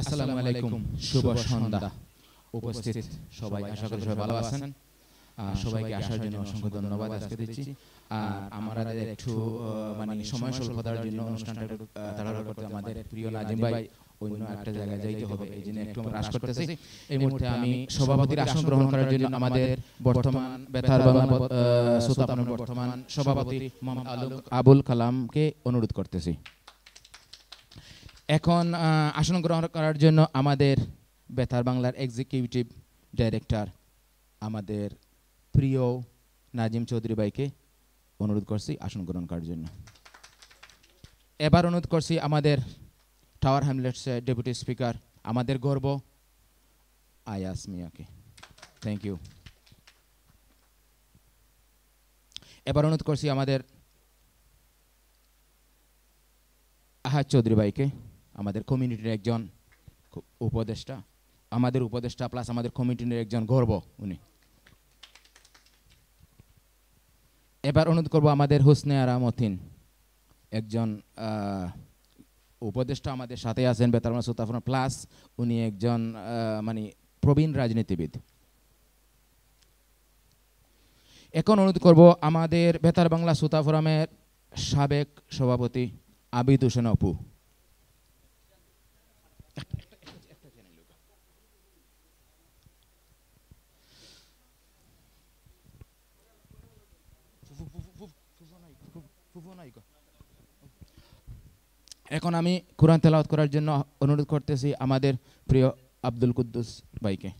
আসসালামু আলাইকুম শুভ সন্ধ্যা উপস্থিত সবাই আশা করি সবাই ভালো আছেন সবাইকে আসার জন্য অসংখ্য ধন্যবাদ আজকে দিচ্ছি আর আমাদের মানে একটু মানে সময় স্বল্পতার জন্য অনুষ্ঠানটা তাড়াহুড়ো করতে আমাদের প্রিয় নাজিম ভাই অন্য একটা জায়গায় যাইতে হবে এই জন্য একটু আমরা হ্রাস করতেছি এই মুহূর্তে আমি সভাপতির আসন গ্রহণ করার জন্য আমাদের বর্তমান বেতার বাংলা বর্তমান সভাপতি মোহাম্মদ আবুল কালামকে অনুরোধ করতেছি এখন আসন গ্রহণ করার জন্য আমাদের বেতার বাংলার এক্সিকিউটিভ ডাইরেক্টর আমাদের প্রিয় নাজিম চৌধুরী ভাইকে অনুরোধ করছি আসন গ্রহণ করার জন্য এবার অনুরোধ করছি আমাদের টাওয়ার হ্যামলেটস ডেপুটি স্পিকার আমাদের গর্ব আয়াস মিয়াকে থ্যাংক ইউ এবার অনুরোধ করছি আমাদের আহাদ চৌধুরী ভাইকে আমাদের কমিউনিটির একজন উপদেষ্টা আমাদের উপদেষ্টা প্লাস আমাদের কমিউনিটির একজন গর্ব উনি এবার অনুরোধ করব আমাদের হোসনে আরা মতিন একজন উপদেষ্টা আমাদের সাথে আছেন বেতারমা সুতাফর প্লাস উনি একজন মানে প্রবীণ রাজনীতিবিদ এখন অনুরোধ করব আমাদের বেতার বাংলা সুতা ফোরামের সাবেক সভাপতি আবিদ হোসেন অপু এখন আমি কোরআন তেলাওয়াত করার জন্য অনুরোধ করতেছি আমাদের প্রিয় আব্দুল কুদ্দুস ভাইকে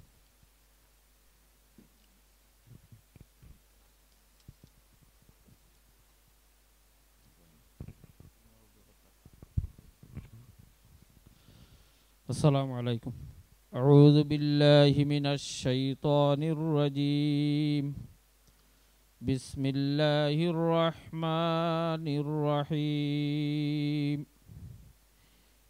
السلام عليكم أعوذ بالله من الشيطان الرجيم بسم الله الرحمن الرحيم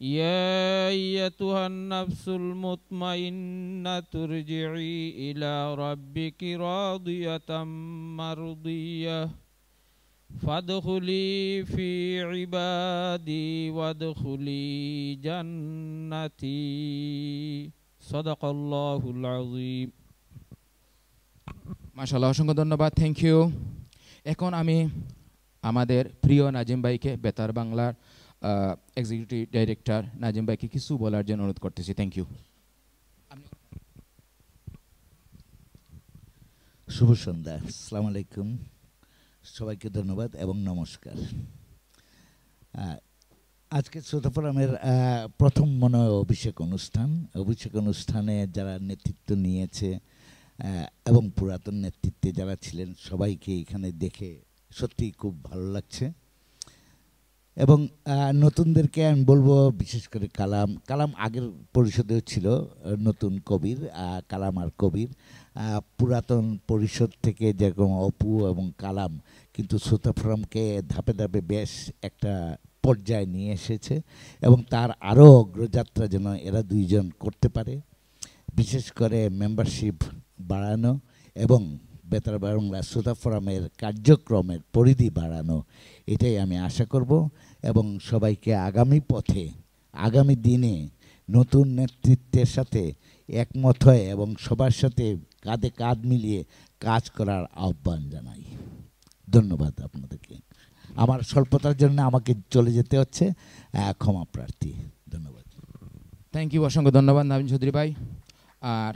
يا أيتها النفس المطمئنة ترجعي إلى ربك راضية مرضية فادخلي في عبادي وادخلي جنتي صدق الله العظيم মাশাআল্লাহ অসংখ্য ধন্যবাদ থ্যাংক ইউ এখন আমি আমাদের প্রিয় নাজিম ভাইকে বেতার বাংলার এক্সিকিউটিভ ডাইরেক্টর নাজিম ভাইকে কিছু বলার জন্য অনুরোধ করতেছি থ্যাংক ইউ শুভ সন্ধ্যা আসসালামু আলাইকুম সবাইকে ধন্যবাদ এবং নমস্কার আজকে ফোরামের প্রথম মনে হয় অভিষেক অনুষ্ঠান অভিষেক অনুষ্ঠানে যারা নেতৃত্ব নিয়েছে এবং পুরাতন নেতৃত্বে যারা ছিলেন সবাইকে এখানে দেখে সত্যিই খুব ভালো লাগছে এবং নতুনদেরকে আমি বলবো বিশেষ করে কালাম কালাম আগের পরিষদেও ছিল নতুন কবির কালাম আর কবির পুরাতন পরিষদ থেকে যেরকম অপু এবং কালাম কিন্তু ফোরামকে ধাপে ধাপে বেশ একটা পর্যায়ে নিয়ে এসেছে এবং তার আরও অগ্রযাত্রা যেন এরা দুইজন করতে পারে বিশেষ করে মেম্বারশিপ বাড়ানো এবং বেতার বাংলা শ্রোতা ফোরামের কার্যক্রমের পরিধি বাড়ানো এটাই আমি আশা করব এবং সবাইকে আগামী পথে আগামী দিনে নতুন নেতৃত্বের সাথে একমত হয়ে এবং সবার সাথে কাঁধে কাঁধ মিলিয়ে কাজ করার আহ্বান জানাই ধন্যবাদ আপনাদেরকে আমার স্বল্পতার জন্য আমাকে চলে যেতে হচ্ছে ক্ষমা প্রার্থী ধন্যবাদ থ্যাংক ইউ অসংখ্য ধন্যবাদ নবীন চৌধুরী ভাই আর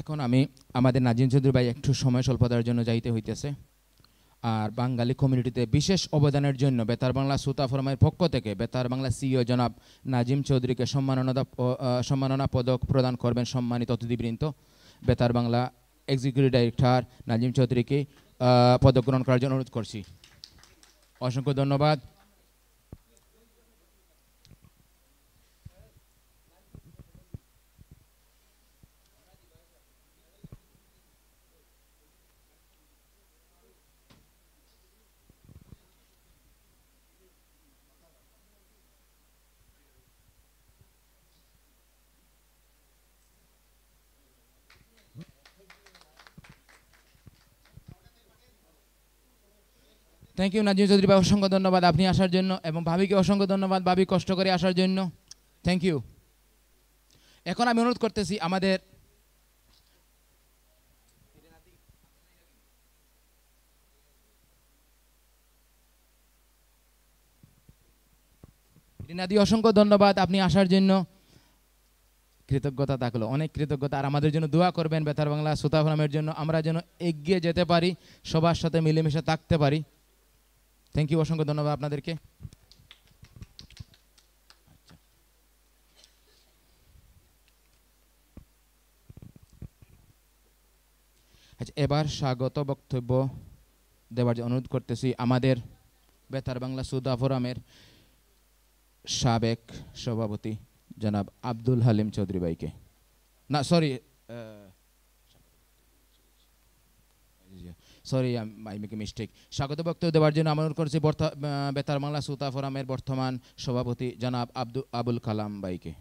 এখন আমি আমাদের নাজিম চৌধুরী ভাই একটু সময় স্বল্পতার জন্য যাইতে হইতেছে আর বাঙালি কমিউনিটিতে বিশেষ অবদানের জন্য বেতার বাংলা সুতা ফোরামের পক্ষ থেকে বেতার বাংলা সিইও e জনাব নাজিম চৌধুরীকে সম্মাননা সম্মাননা পদক প্রদান করবেন সম্মানিত অতিথিবৃন্দ বেতার বাংলা এক্সিকিউটিভ ডাইরেক্টর নাজিম চৌধুরীকে পদক গ্রহণ করার জন্য অনুরোধ করছি অসংখ্য ধন্যবাদ থ্যাংক ইউ নাজিম চৌধুরী ভাই অসংখ্য ধন্যবাদ আপনি আসার জন্য এবং ভাবিকে অসংখ্য ধন্যবাদ ভাবি কষ্ট করে আসার জন্য থ্যাংক ইউ এখন আমি অনুরোধ করতেছি আমাদের রিনাদি অসংখ্য ধন্যবাদ আপনি আসার জন্য কৃতজ্ঞতা থাকলো অনেক কৃতজ্ঞতা আর আমাদের জন্য দোয়া করবেন বেতার বাংলা শ্রোতা জন্য আমরা যেন এগিয়ে যেতে পারি সবার সাথে মিলেমিশে থাকতে পারি থ্যাংক ইউ অসংখ্য ধন্যবাদ আপনাদেরকে আচ্ছা এবার স্বাগত বক্তব্য দেবার যে অনুরোধ করতেছি আমাদের বেতার বাংলা সুদা ফোরামের সাবেক সভাপতি জনাব আব্দুল হালিম চৌধুরী ভাইকে না sorry sorry I make a mistake স্বাগত বক্তব্য দেওয়ার জন্য আমন্ত্রণ করছি বেতার বাংলা সুতা ফোরামের বর্তমান সভাপতি জনাব আব্দুল আবুল কালাম বাইকে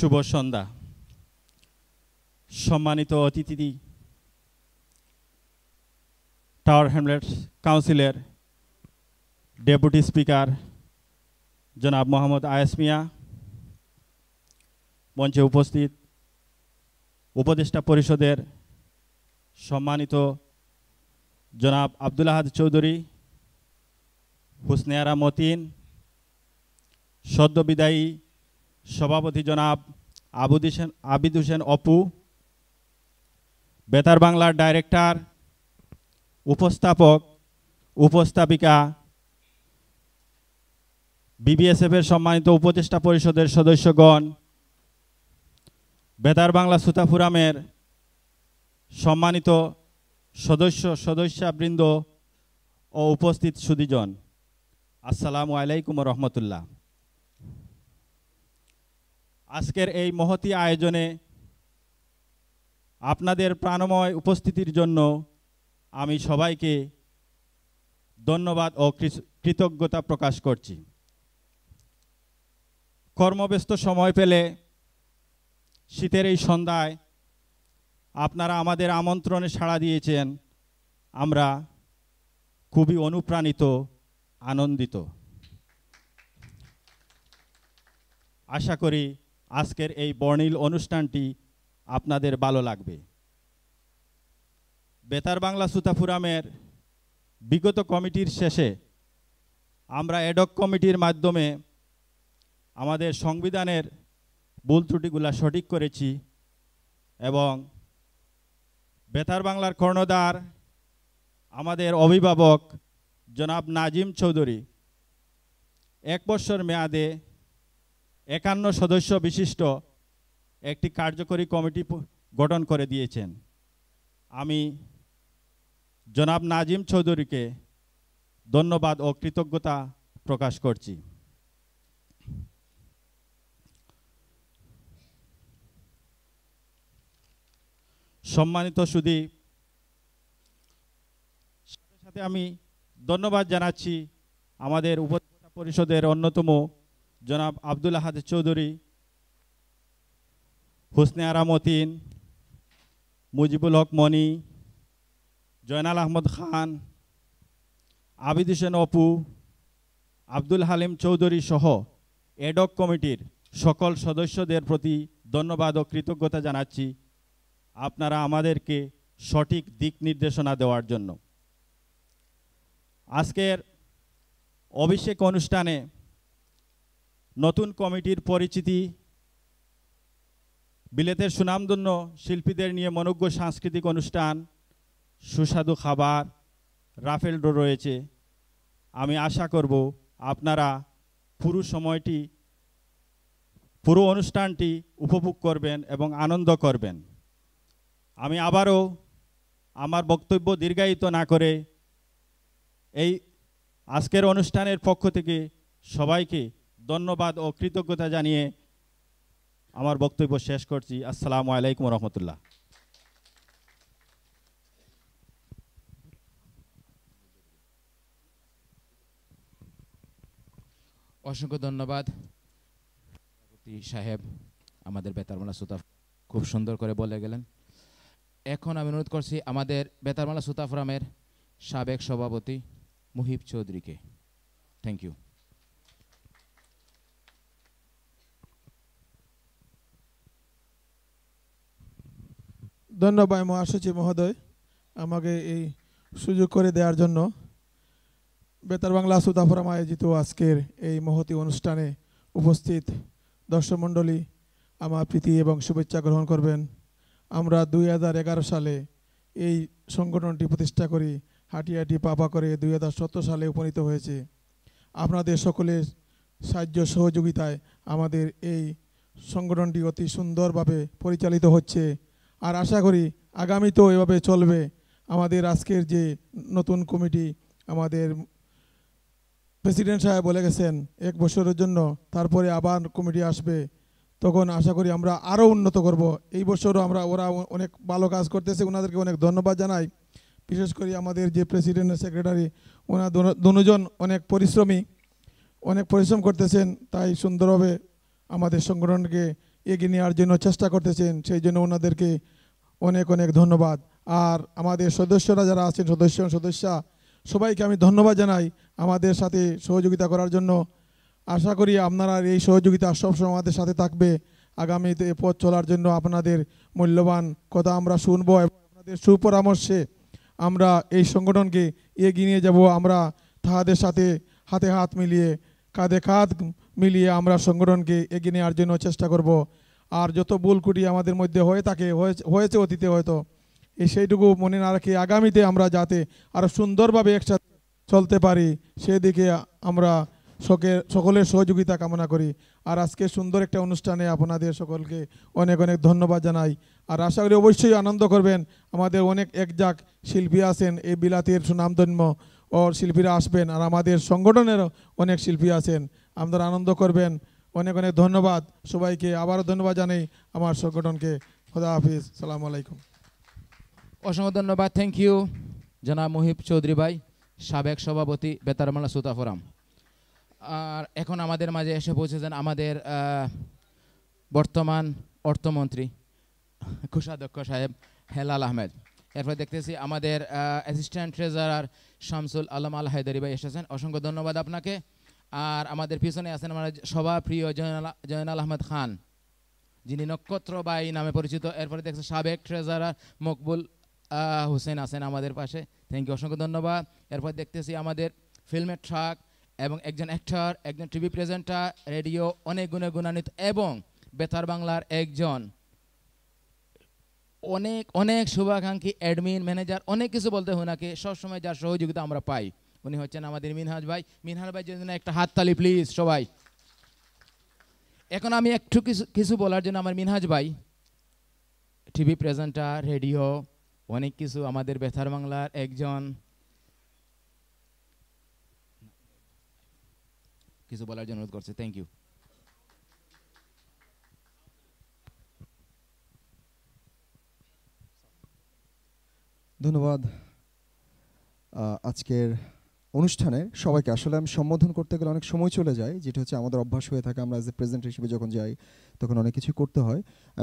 শুভ সন্ধ্যা সম্মানিত অতিথি টাওয়ার হ্যামলেট কাউন্সিলের ডেপুটি স্পিকার জনাব মোহাম্মদ আয়াসমিয়া মিয়া মঞ্চে উপস্থিত উপদেষ্টা পরিষদের সম্মানিত জনাব আহাদ চৌধুরী হুসনে আরা মতিন সদ্যবিদায়ী সভাপতি জনাব আবুদ হোসেন আবিদ হোসেন অপু বেতার বাংলার ডাইরেক্টর উপস্থাপক উপস্থাপিকা বিবিএসএফের সম্মানিত উপদেষ্টা পরিষদের সদস্যগণ বেতার বাংলা সুতাফুরামের সম্মানিত সদস্য সদস্যাবৃন্দ ও উপস্থিত সুদীজন আসসালামু আলাইকুম রহমতুল্লাহ আজকের এই মহতি আয়োজনে আপনাদের প্রাণময় উপস্থিতির জন্য আমি সবাইকে ধন্যবাদ ও কৃতজ্ঞতা প্রকাশ করছি কর্মব্যস্ত সময় পেলে শীতের এই সন্ধ্যায় আপনারা আমাদের আমন্ত্রণে সাড়া দিয়েছেন আমরা খুবই অনুপ্রাণিত আনন্দিত আশা করি আজকের এই বর্ণিল অনুষ্ঠানটি আপনাদের ভালো লাগবে বেতার বাংলা সুতাফুরামের বিগত কমিটির শেষে আমরা এডক কমিটির মাধ্যমে আমাদের সংবিধানের ভুল ত্রুটিগুলা সঠিক করেছি এবং বেতার বাংলার কর্ণধার আমাদের অভিভাবক জনাব নাজিম চৌধুরী এক বছর মেয়াদে একান্ন সদস্য বিশিষ্ট একটি কার্যকরী কমিটি গঠন করে দিয়েছেন আমি জনাব নাজিম চৌধুরীকে ধন্যবাদ ও কৃতজ্ঞতা প্রকাশ করছি সম্মানিত সুদীপ সাথে আমি ধন্যবাদ জানাচ্ছি আমাদের উপদেষ্টা পরিষদের অন্যতম জনাব আবদুল আহাদ চৌধুরী হুসনে আরামতিন মুজিবুল হক মনি জয়নাল আহমদ খান আবিদ হোসেন অপু আব্দুল হালিম চৌধুরী সহ এডক কমিটির সকল সদস্যদের প্রতি ধন্যবাদ ও কৃতজ্ঞতা জানাচ্ছি আপনারা আমাদেরকে সঠিক দিক নির্দেশনা দেওয়ার জন্য আজকের অভিষেক অনুষ্ঠানে নতুন কমিটির পরিচিতি বিলেতের সুনামধন্য শিল্পীদের নিয়ে মনজ্ঞ সাংস্কৃতিক অনুষ্ঠান সুস্বাদু খাবার রাফেল ড্র রয়েছে আমি আশা করব আপনারা পুরো সময়টি পুরো অনুষ্ঠানটি উপভোগ করবেন এবং আনন্দ করবেন আমি আবারও আমার বক্তব্য দীর্ঘায়িত না করে এই আজকের অনুষ্ঠানের পক্ষ থেকে সবাইকে ধন্যবাদ ও কৃতজ্ঞতা জানিয়ে আমার বক্তব্য শেষ করছি আসসালামু আলাইকুম রহমতুল্লাহ অসংখ্য ধন্যবাদ সাহেব আমাদের বেতারমালা সুতাফ খুব সুন্দর করে বলে গেলেন এখন আমি অনুরোধ করছি আমাদের বেতারমালা সুতাফরামের সাবেক সভাপতি মুহিব চৌধুরীকে থ্যাংক ইউ ধন্যবাদ মহাসচিব মহোদয় আমাকে এই সুযোগ করে দেওয়ার জন্য বেতার বাংলা সুদাফরাম আয়োজিত আজকের এই মহতি অনুষ্ঠানে উপস্থিত মণ্ডলী আমার প্রীতি এবং শুভেচ্ছা গ্রহণ করবেন আমরা দুই সালে এই সংগঠনটি প্রতিষ্ঠা করি হাটিয়াটি পাপা করে দুই সালে উপনীত হয়েছে আপনাদের সকলের সাহায্য সহযোগিতায় আমাদের এই সংগঠনটি অতি সুন্দরভাবে পরিচালিত হচ্ছে আর আশা করি আগামীতেও এভাবে চলবে আমাদের আজকের যে নতুন কমিটি আমাদের প্রেসিডেন্ট সাহেব বলে গেছেন এক বছরের জন্য তারপরে আবার কমিটি আসবে তখন আশা করি আমরা আরও উন্নত করব এই বছরও আমরা ওরা অনেক ভালো কাজ করতেছে ওনাদেরকে অনেক ধন্যবাদ জানাই বিশেষ করে আমাদের যে প্রেসিডেন্ট সেক্রেটারি ওনার দুজন অনেক পরিশ্রমী অনেক পরিশ্রম করতেছেন তাই সুন্দরভাবে আমাদের সংগঠনকে এগিয়ে নেওয়ার জন্য চেষ্টা করতেছেন সেই জন্য ওনাদেরকে অনেক অনেক ধন্যবাদ আর আমাদের সদস্যরা যারা আছেন সদস্য সদস্যা সবাইকে আমি ধন্যবাদ জানাই আমাদের সাথে সহযোগিতা করার জন্য আশা করি আপনারা এই সহযোগিতা সবসময় আমাদের সাথে থাকবে আগামীতে পথ চলার জন্য আপনাদের মূল্যবান কথা আমরা শুনব এবং আপনাদের সুপরামর্শে আমরা এই সংগঠনকে এগিয়ে নিয়ে যাব আমরা তাহাদের সাথে হাতে হাত মিলিয়ে কাঁধে কাঁধ মিলিয়ে আমরা সংগঠনকে এগিয়ে নেওয়ার জন্য চেষ্টা করব আর যত ভুল কুটি আমাদের মধ্যে হয়ে থাকে হয়েছে অতীতে হয়তো এই সেইটুকু মনে না রাখি আগামীতে আমরা যাতে আরও সুন্দরভাবে একসাথে চলতে পারি সেদিকে আমরা সকের সকলের সহযোগিতা কামনা করি আর আজকে সুন্দর একটা অনুষ্ঠানে আপনাদের সকলকে অনেক অনেক ধন্যবাদ জানাই আর আশা করি অবশ্যই আনন্দ করবেন আমাদের অনেক একজাক শিল্পী আছেন এই বিলাতির সুনামধন্য ওর শিল্পীরা আসবেন আর আমাদের সংগঠনেরও অনেক শিল্পী আছেন আপনারা আনন্দ করবেন অনেক অনেক ধন্যবাদ সবাইকে আবারও ধন্যবাদ জানাই আমার সংগঠনকে খোদা হাফিজ সালাম আলাইকুম অসংখ্য ধন্যবাদ থ্যাংক ইউ জানা মুহিব চৌধুরী ভাই সাবেক সভাপতি বেতারমালা সুতা ফোরাম আর এখন আমাদের মাঝে এসে পৌঁছেছেন আমাদের বর্তমান অর্থমন্ত্রী কোষাধ্যক্ষ সাহেব হেলাল আহমেদ এরপর দেখতেছি আমাদের অ্যাসিস্ট্যান্ট ট্রেজারার শামসুল আলম আল হায়দারি ভাই এসেছেন অসংখ্য ধন্যবাদ আপনাকে আর আমাদের পিছনে আছেন আমার সভাপ্রিয় জয়নাল জয়নাল আহমদ খান যিনি নক্ষত্রবাই নামে পরিচিত এরপরে দেখছেন সাবেক ট্রেজারার মকবুল হোসেন আছেন আমাদের পাশে থ্যাংক ইউ অসংখ্য ধন্যবাদ এরপর দেখতেছি আমাদের ফিল্মের ট্রাক এবং একজন অ্যাক্টর একজন টিভি প্রেজেন্টার রেডিও অনেক গুণে গুণান্বিত এবং বেতার বাংলার একজন অনেক অনেক শুভাকাঙ্ক্ষী অ্যাডমিন ম্যানেজার অনেক কিছু বলতে নাকি সবসময় যার সহযোগিতা আমরা পাই উনি হচ্ছেন আমাদের মিনহাজ ভাই মিনহাজ ভাই জন্য একটা হাততালি প্লিজ সবাই এখন আমি একটু কিছু কিছু বলার জন্য আমার মিনহাজ ভাই টিভি প্রেজেন্টার রেডিও অনেক কিছু আমাদের বেথার বাংলার একজন কিছু বলার জন্য অনুরোধ করছে থ্যাংক ইউ ধন্যবাদ আজকের অনুষ্ঠানে সবাইকে আসলে আমি সম্বোধন করতে গেলে অনেক সময় চলে যায় যেটা হচ্ছে আমাদের অভ্যাস হয়ে থাকে আমরা এজ এ প্রেজেন্ট হিসেবে যখন যাই তখন অনেক কিছু করতে হয়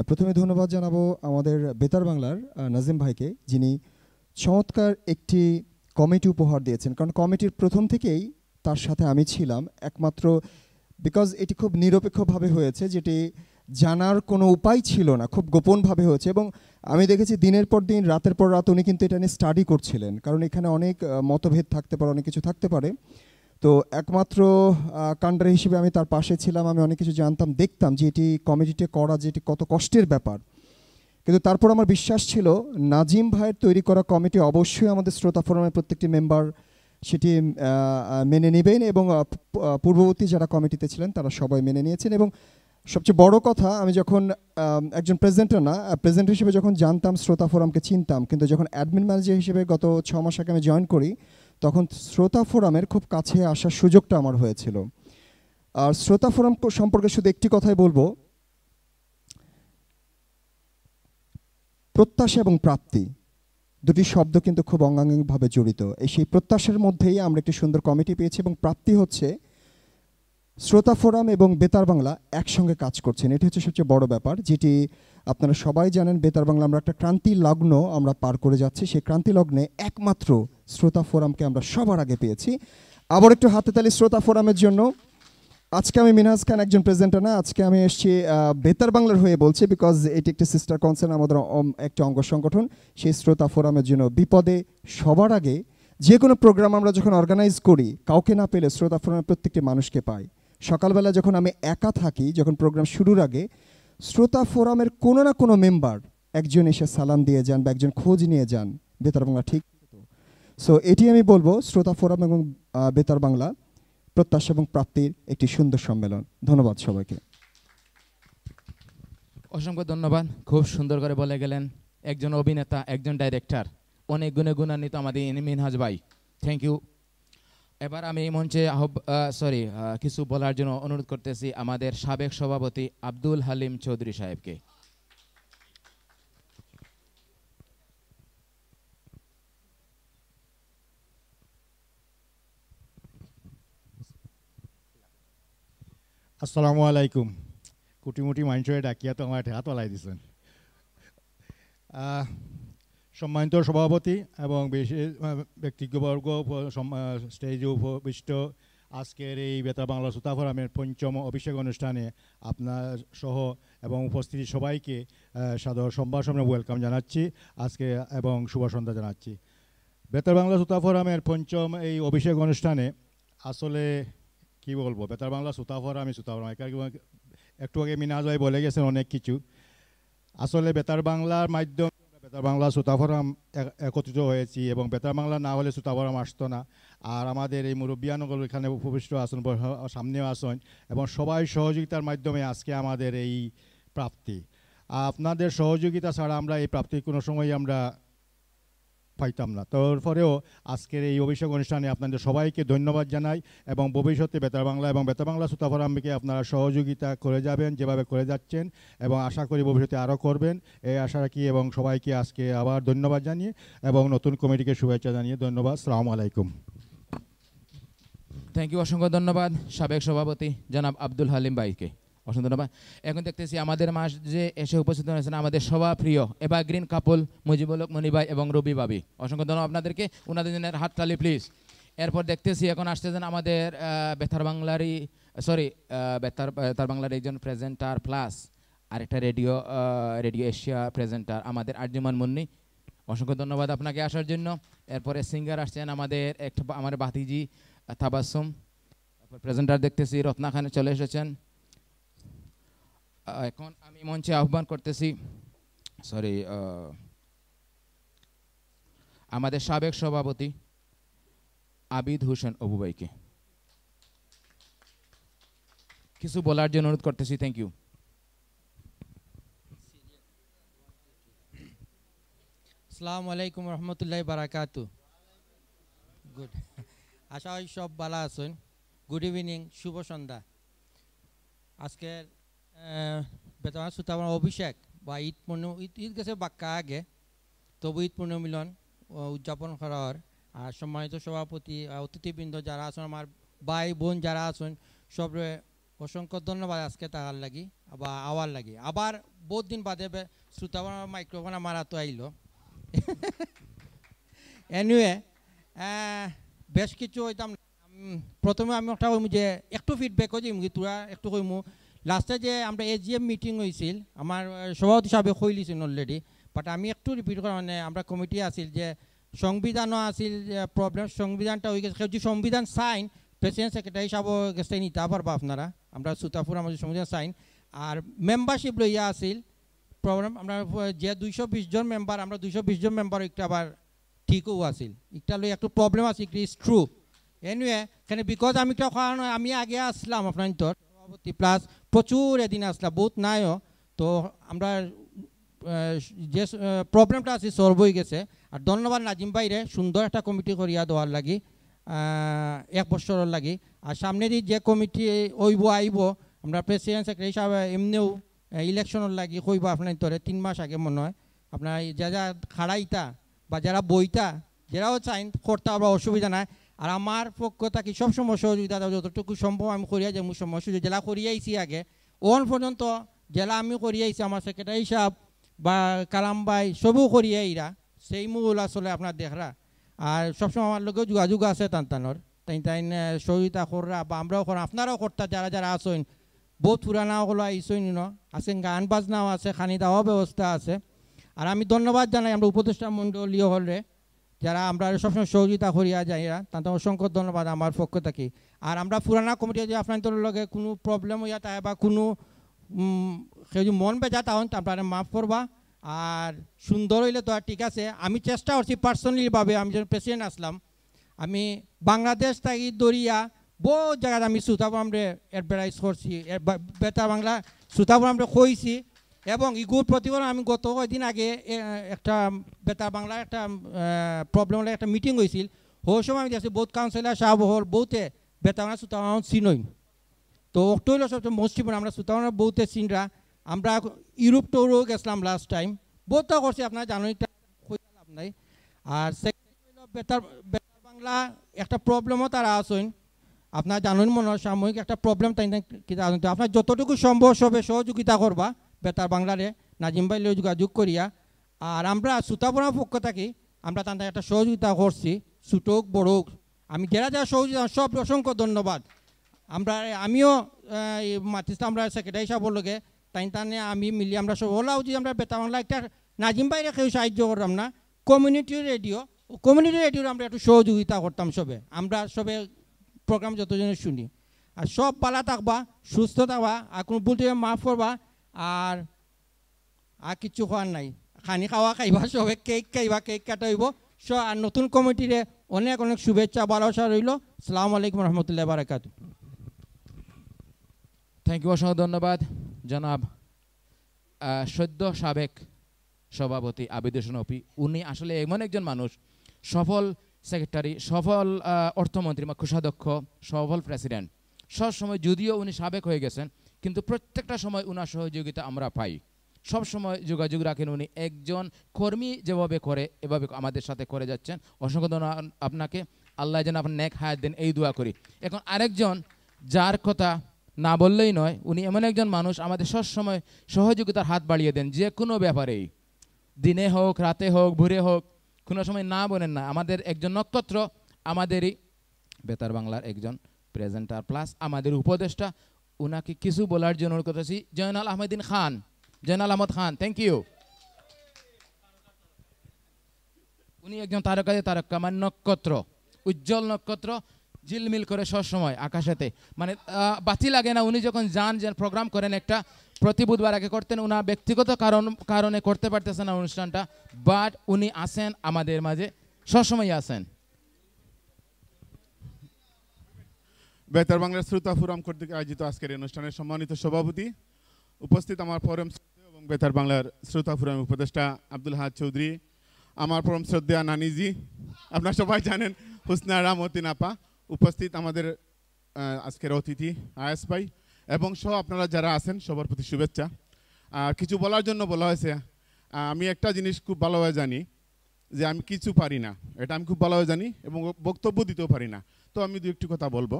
প্রথমে ধন্যবাদ জানাবো আমাদের বেতার বাংলার নাজিম ভাইকে যিনি চমৎকার একটি কমিটি উপহার দিয়েছেন কারণ কমিটির প্রথম থেকেই তার সাথে আমি ছিলাম একমাত্র বিকজ এটি খুব নিরপেক্ষভাবে হয়েছে যেটি জানার কোনো উপায় ছিল না খুব গোপনভাবে হয়েছে এবং আমি দেখেছি দিনের পর দিন রাতের পর রাত উনি কিন্তু এটা নিয়ে স্টাডি করছিলেন কারণ এখানে অনেক মতভেদ থাকতে পারে অনেক কিছু থাকতে পারে তো একমাত্র কাণ্ডার হিসেবে আমি তার পাশে ছিলাম আমি অনেক কিছু জানতাম দেখতাম যে এটি কমেডিটে করা যেটি কত কষ্টের ব্যাপার কিন্তু তারপর আমার বিশ্বাস ছিল নাজিম ভাইয়ের তৈরি করা কমিটি অবশ্যই আমাদের শ্রোতা ফোরামের প্রত্যেকটি মেম্বার সেটি মেনে নেবেন এবং পূর্ববর্তী যারা কমিটিতে ছিলেন তারা সবাই মেনে নিয়েছেন এবং সবচেয়ে বড় কথা আমি যখন একজন প্রেজেন্টার না প্রেজেন্ট হিসেবে যখন জানতাম শ্রোতা ফোরামকে চিনতাম কিন্তু যখন অ্যাডমিন ম্যানেজার হিসেবে গত ছ মাস আগে আমি জয়েন করি তখন শ্রোতা ফোরামের খুব কাছে আসার সুযোগটা আমার হয়েছিল আর শ্রোতা ফোরাম সম্পর্কে শুধু একটি কথাই বলবো প্রত্যাশা এবং প্রাপ্তি দুটি শব্দ কিন্তু খুব অঙ্গাঙ্গিকভাবে জড়িত এই সেই প্রত্যাশার মধ্যেই আমরা একটি সুন্দর কমিটি পেয়েছি এবং প্রাপ্তি হচ্ছে শ্রোতা ফোরাম এবং বেতার বাংলা একসঙ্গে কাজ করছেন এটি হচ্ছে সবচেয়ে বড় ব্যাপার যেটি আপনারা সবাই জানেন বেতার বাংলা আমরা একটা ক্রান্তি লগ্ন আমরা পার করে যাচ্ছি সেই ক্রান্তি লগ্নে একমাত্র শ্রোতা ফোরামকে আমরা সবার আগে পেয়েছি আবার একটু হাতে তালি শ্রোতা ফোরামের জন্য আজকে আমি মিনহাজ খান একজন প্রেজেন্টার না আজকে আমি এসেছি বেতার বাংলার হয়ে বলছি বিকজ এটি একটি সিস্টার কনসার্ন আমাদের একটি অঙ্গ সংগঠন সেই শ্রোতা ফোরামের জন্য বিপদে সবার আগে যে কোনো প্রোগ্রাম আমরা যখন অর্গানাইজ করি কাউকে না পেলে শ্রোতা ফোরামের প্রত্যেকটি মানুষকে পাই সকালবেলা যখন আমি একা থাকি যখন প্রোগ্রাম শুরুর আগে শ্রোতা ফোরামের কোনো না কোনো মেম্বার একজন এসে সালাম দিয়ে যান বা একজন খোঁজ নিয়ে যান বেতার বাংলা ঠিক সো এটি আমি বলবো শ্রোতা ফোরাম এবং বেতার বাংলা প্রত্যাশা এবং প্রাপ্তির একটি সুন্দর সম্মেলন ধন্যবাদ সবাইকে অসংখ্য ধন্যবাদ খুব সুন্দর করে বলে গেলেন একজন অভিনেতা একজন ডাইরেক্টর অনেক গুণে গুণান্বিত আমাদের মিনহাজ ভাই থ্যাংক ইউ এবার আমি এই মঞ্চে আহব সরি কিছু বলার জন্য অনুরোধ করতেছি আমাদের সাবেক সভাপতি আব্দুল হালিম চৌধুরী সাহেবকে আসসালামু আলাইকুম কুটিমুটি মানুষের ডাকিয়া তো আমার হাত ওলাই দিছেন সম্মানিত সভাপতি এবং বিশেষ ব্যক্তিবর্গ স্টেজে উপবিষ্ট আজকের এই বেতার বাংলা সুতাফরামের পঞ্চম অভিষেক অনুষ্ঠানে আপনার সহ এবং উপস্থিত সবাইকে সাদর সম্ভাষণে ওয়েলকাম জানাচ্ছি আজকে এবং শুভ সন্ধ্যা জানাচ্ছি বেতার বাংলা সুতাফরামের পঞ্চম এই অভিষেক অনুষ্ঠানে আসলে কি বলবো বেতার বাংলা সুতাফরাম আমি সুতাফরাম একটু আগে মিনাজয় বলে গেছেন অনেক কিছু আসলে বেতার বাংলার মাধ্যম বেতার বাংলা সুতাফরাম একত্রিত হয়েছি এবং বেতার বাংলা না হলে সুতাফরাম আসতো না আর আমাদের এই মুরব্বিয়ানগর এখানে উপবিষ্ট আসন সামনেও আসন এবং সবাই সহযোগিতার মাধ্যমে আজকে আমাদের এই প্রাপ্তি আপনাদের সহযোগিতা ছাড়া আমরা এই প্রাপ্তির কোনো সময় আমরা পাইতাম না তারপরেও আজকের এই অভিষেক অনুষ্ঠানে আপনাদের সবাইকে ধন্যবাদ জানাই এবং ভবিষ্যতে বেতার বাংলা এবং বেতার বাংলা সুতাফরাম্বিকে আপনারা সহযোগিতা করে যাবেন যেভাবে করে যাচ্ছেন এবং আশা করি ভবিষ্যতে আরও করবেন এই আশা রাখি এবং সবাইকে আজকে আবার ধন্যবাদ জানিয়ে এবং নতুন কমিটিকে শুভেচ্ছা জানিয়ে ধন্যবাদ সালাম আলাইকুম থ্যাংক ইউ অসংখ্য ধন্যবাদ সাবেক সভাপতি জনাব আব্দুল হালিম ভাইকে অসংখ্য ধন্যবাদ এখন দেখতেছি আমাদের মাস যে এসে উপস্থিত হয়েছেন আমাদের সবার প্রিয় এবার গ্রিন কাপল মুজিবুল মণিবাই এবং রবি বাবি অসংখ্য ধন্যবাদ আপনাদেরকে ওনাদের জন্য হাততালি প্লিজ এরপর দেখতেছি এখন আসতেছেন আমাদের বেতার বাংলারই সরি বেতার বেতার বাংলার একজন প্রেজেন্টার প্লাস আরেকটা রেডিও রেডিও এশিয়া প্রেজেন্টার আমাদের আর্যমান মুন্নি অসংখ্য ধন্যবাদ আপনাকে আসার জন্য এরপরে সিঙ্গার আসছেন আমাদের একটা আমার বাতিজি তাবাসুম প্রেজেন্টার দেখতেছি রত্না খানে চলে এসেছেন এখন আমি মঞ্চে আহ্বান করতেছি সরি আমাদের সাবেক সভাপতি আবিদ হোসেন অবুবাইকে কিছু বলার জন্য অনুরোধ করতেছি থ্যাংক ইউ সালাম আলাইকুম রহমতুল্লাহ বারাকাত গুড আশা হয় সব ভালো আছেন গুড ইভিনিং শুভ সন্ধ্যা আজকের বেতমান সুতাবন অভিষেক বা ঈদ পূর্ণ ঈদ গেছে বাক্কা আগে তবু ঈদ পূর্ণ মিলন উদযাপন করার আর সম্মানিত সভাপতি অতিথিবৃন্দ যারা আছেন আমার ভাই বোন যারা আছেন সব অসংখ্য ধন্যবাদ আজকে তাহার লাগি বা আওয়ার লাগি আবার বহুত দিন বাদে শ্রোতাবন মাইক্রোফোন আমার হাতে আইল এনিওয়ে বেশ কিছু হইতাম প্রথমে আমি একটা কইম যে একটু ফিডব্যাকও দিম তোরা একটু কইমু লাস্টে যে আমরা এ জি এম মিটিং হয়েছিল আমার সভাপতি সাহেবে কইলিছিল অলরেডি বাট আমি একটু রিপিট করা মানে আমরা কমিটি আছিল যে সংবিধানও আছিল প্রবলেম সংবিধানটা হয়ে গেছে যদি সংবিধান সাইন প্রেসিডেন্ট সেক্রেটারি সাহেব গেছে নিতে পারবা আপনারা আমরা সুতাপুর আমাদের সংবিধান সাইন আর মেম্বারশিপ লইয়া আছিল প্রবলেম আমরা যে দুইশো বিশজন মেম্বার আমরা দুইশো বিশজন মেম্বার একটু আবার ঠিকও আছিল একটা লই একটু প্রবলেম আছে ইট ইজ ট্রু এনিওয়ে কেন বিকজ আমি একটা কারণ আমি আগে আসলাম আপনার সভাপতি প্লাস প্রচুর এদিন আসলা বহুত নাইও তো আমরা যে প্রবলেমটা আছে সলভ হয়ে গেছে আর ধন্যবাদ নাজিম বাইরে সুন্দর একটা কমিটি করিয়া দেওয়ার লাগি এক বছর লাগি আর দিয়ে যে কমিটি ওইব আইব আমরা প্রেসিডেন্ট সেক্রেটারি সাহেব এমনিও ইলেকশনের লাগি কইব আপনার তরে তিন মাস আগে মনে হয় আপনার যা যা খাড়াইতা বা যারা বইতা যারাও চাইন করতে আবার অসুবিধা নাই আর আমার পক্ষ থাকি সবসময় সহযোগিতা যতটুকু সম্ভব আমি করিয়া মুসম সুযোগ জেলা করিয়াইছি আগে ওন পর্যন্ত জেলা আমি করিয়াইছি আমার সেক্রেটারি সাহেব বা কালাম ভাই সবু করিয়াইরা সেই মূল আসলে আপনার দেখরা আর সবসময় আমার লোকেও যোগাযোগ আছে তান তানোর তাই তাই সহযোগিতা করা বা আমরাও করা আপনারাও কর্তা যারা যারা আসইন বহুত পুরানা হলো আইসইন ন আছে গান বাজনাও আছে খানি দাওয়া ব্যবস্থা আছে আর আমি ধন্যবাদ জানাই আমরা উপদেষ্টা মণ্ডলীয় হলে যারা আমরা সবসময় সহযোগিতা করিয়া যাই তাদের অসংখ্য ধন্যবাদ আমার পক্ষ থেকে আর আমরা পুরানা কমিটি যদি আপনাদের লগে কোনো প্রবলেম হইয়া তাই বা কোনো যদি মন বেজা তাহন আপনারা মাফ করবা আর সুন্দর হইলে তো আর ঠিক আছে আমি চেষ্টা করছি পার্সোনালিভাবে আমি যখন প্রেসিডেন্ট আসলাম আমি বাংলাদেশ থাকি দরিয়া বহু জায়গায় আমি সুতাপুরামে অ্যাডভার্টাইজ করছি বেতা বাংলা সুতাপুরামে কইছি এবং ইগুর প্রতিবার আমি গত কয়েকদিন আগে একটা বেতার বাংলার একটা প্রবলেম একটা মিটিং হয়েছিল হওয়ার সময় আমি দেখছি বৌদ্ধ কাউন্সিলার শাহবহর বৌতে বেতার বাংলা সুতাবাহন চিনইন তো অক্টোবর সবচেয়ে পড়ে আমরা সুতরাং বৌতে চিনরা আমরা ইউরোপ টোরও গেছিলাম লাস্ট টাইম বৌদ্ধ করছি আপনার জানেন লাভ নাই আর বেতার বেতার বাংলা একটা প্রবলেমও তারা আসইন আপনার জানুন মনে হয় সাময়িক একটা প্রবলেম তাই আপনার যতটুকু সম্ভব সবে সহযোগিতা করবা বেতার বাংলারে নাজিম ভাই যোগাযোগ করিয়া আর আমরা সুতাপুরা পক্ষ থাকি আমরা তাদের একটা সহযোগিতা করছি ছুটোক বড়োক আমি যারা যারা সহযোগিতা সব অসংখ্য ধন্যবাদ আমরা আমিও মাতিস্তা আমরা সেক্রেটারি সাহেবর লগে তাই তানে আমি মিলি আমরা সব হলাও যে আমরা বেতার বাংলা একটা নাজিম ভাইরে কেউ সাহায্য করলাম না কমিউনিটি রেডিও কমিউনিটি রেডিওর আমরা একটু সহযোগিতা করতাম সবে আমরা সবে প্রোগ্রাম যতজনে শুনি আর সব পালা থাকবা সুস্থ থাকবা আর কোনো ভুল মাফ করবা আর আর কিছু হওয়ার নাই খানি খাওয়া খাইবা সবে কেক খাইবা কেক কাটা হইব স আর নতুন কমিটিরে অনেক অনেক শুভেচ্ছা ভালোবাসা রইল সালাম আলাইকুম রহমতুল্লাহ বারাকাত থ্যাংক ইউ অসংখ্য ধন্যবাদ জনাব সদ্য সাবেক সভাপতি আবিদ হোসেন অপি উনি আসলে এমন একজন মানুষ সফল সেক্রেটারি সফল অর্থমন্ত্রী বা কোষাধ্যক্ষ সফল প্রেসিডেন্ট সব সময় যদিও উনি সাবেক হয়ে গেছেন কিন্তু প্রত্যেকটা সময় উনার সহযোগিতা আমরা পাই সব সময় যোগাযোগ রাখেন উনি একজন কর্মী যেভাবে করে এভাবে আমাদের সাথে করে যাচ্ছেন অসংখ্য আপনাকে আল্লাহ যেন আপনার নেক হায়াত দেন এই দোয়া করি এখন আরেকজন যার কথা না বললেই নয় উনি এমন একজন মানুষ আমাদের সবসময় সহযোগিতার হাত বাড়িয়ে দেন যে কোনো ব্যাপারেই দিনে হোক রাতে হোক ভোরে হোক কোনো সময় না বলেন না আমাদের একজন নক্ষত্র আমাদেরই বেতার বাংলার একজন প্রেজেন্টার প্লাস আমাদের উপদেষ্টা ওনাকে কিছু বলার জন্য অনুরোধ করতেছি জয়নাল আহমেদিন খান জয়নাল আহমদ খান থ্যাংক ইউ উনি একজন তারকা তারকা মানে নক্ষত্র উজ্জ্বল নক্ষত্র জিলমিল করে সবসময় আকাশেতে মানে বাতি লাগে না উনি যখন যান যে প্রোগ্রাম করেন একটা প্রতি বুধবার আগে করতেন উনার ব্যক্তিগত কারণ কারণে করতে পারতেছেন না অনুষ্ঠানটা বাট উনি আসেন আমাদের মাঝে সবসময় আসেন বেতার বাংলার শ্রোতা ফোরাম কর্তৃক আয়োজিত আজকের অনুষ্ঠানের সম্মানিত সভাপতি উপস্থিত আমার পরম এবং বেতার বাংলার শ্রোতা ফোরামের উপদেষ্টা আব্দুল হাদ চৌধুরী আমার পরম শ্রদ্ধা নানিজি আপনার সবাই জানেন হুসনা রামতিন আপা উপস্থিত আমাদের আজকের অতিথি আয়াস ভাই এবং সহ আপনারা যারা আছেন সবার প্রতি শুভেচ্ছা আর কিছু বলার জন্য বলা হয়েছে আমি একটা জিনিস খুব ভালোভাবে জানি যে আমি কিছু পারি না এটা আমি খুব ভালোভাবে জানি এবং বক্তব্য দিতেও পারি না তো আমি দু একটি কথা বলবো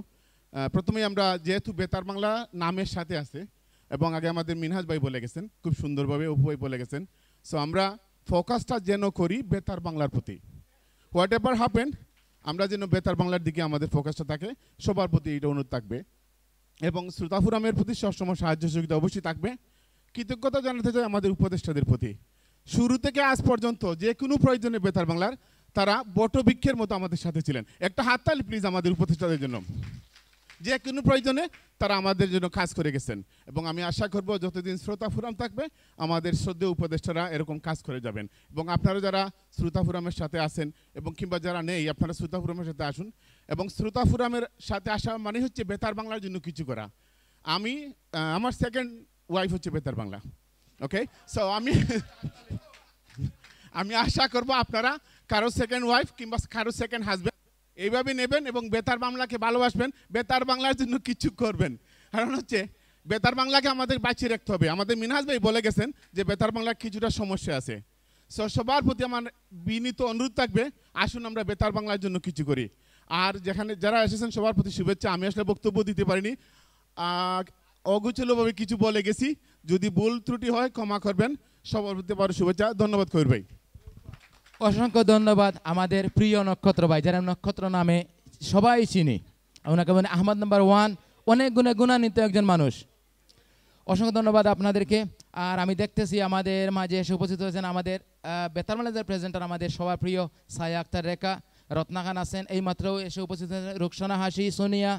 প্রথমেই আমরা যেহেতু বেতার বাংলা নামের সাথে আছে এবং আগে আমাদের মিনহাজ ভাই বলে গেছেন খুব সুন্দরভাবে অপু ভাই বলে গেছেন সো আমরা ফোকাসটা যেন করি বেতার বাংলার প্রতি হোয়াট এভার হ্যাপেন আমরা যেন বেতার বাংলার দিকে আমাদের ফোকাসটা থাকে সবার প্রতি এটা অনুরোধ থাকবে এবং শ্রোতাফুরামের প্রতি সবসময় সাহায্য সহযোগিতা অবশ্যই থাকবে কৃতজ্ঞতা জানাতে চাই আমাদের উপদেষ্টাদের প্রতি শুরু থেকে আজ পর্যন্ত যে কোনো প্রয়োজনে বেতার বাংলার তারা বটবৃক্ষের মতো আমাদের সাথে ছিলেন একটা হাততালি প্লিজ আমাদের উপদেষ্টাদের জন্য যে কোনো প্রয়োজনে তারা আমাদের জন্য কাজ করে গেছেন এবং আমি আশা করব যতদিন শ্রোতা ফোরাম থাকবে আমাদের শ্রদ্ধেয় উপদেষ্টারা এরকম কাজ করে যাবেন এবং আপনারা যারা শ্রোতা ফোরামের সাথে আসেন এবং কিংবা যারা নেই আপনারা শ্রোতা ফোরামের সাথে আসুন এবং শ্রোতা ফোরামের সাথে আসা মানে হচ্ছে বেতার বাংলার জন্য কিছু করা আমি আমার সেকেন্ড ওয়াইফ হচ্ছে বেতার বাংলা ওকে সো আমি আমি আশা করব আপনারা কারো সেকেন্ড ওয়াইফ কিংবা কারো সেকেন্ড হাজব্যান্ড এইভাবে নেবেন এবং বেতার বাংলাকে ভালোবাসবেন বেতার বাংলার জন্য কিছু করবেন কারণ হচ্ছে বেতার বাংলাকে আমাদের বাঁচিয়ে রাখতে হবে আমাদের মিনহাজ ভাই বলে গেছেন যে বেতার বাংলার কিছুটা সমস্যা আছে সো সবার প্রতি আমার বিনীত অনুরোধ থাকবে আসুন আমরা বেতার বাংলার জন্য কিছু করি আর যেখানে যারা এসেছেন সবার প্রতি শুভেচ্ছা আমি আসলে বক্তব্য দিতে পারিনি অগোচলভাবে কিছু বলে গেছি যদি ভুল ত্রুটি হয় ক্ষমা করবেন সবার প্রতি শুভেচ্ছা ধন্যবাদ কবির ভাই অসংখ্য ধন্যবাদ আমাদের প্রিয় নক্ষত্র ভাই যারা নক্ষত্র নামে সবাই চিনি ওনাকে মানে আহমদ নাম্বার ওয়ান অনেক গুণে গুণান্বিত একজন মানুষ অসংখ্য ধন্যবাদ আপনাদেরকে আর আমি দেখতেছি আমাদের মাঝে এসে উপস্থিত হয়েছেন আমাদের বেতার ম্যানেজার প্রেজেন্টার আমাদের সবার প্রিয় সায়া আক্তার রেখা রত্না খান আছেন এইমাত্র এসে উপস্থিত হয়েছেন রুকসানা হাসি সোনিয়া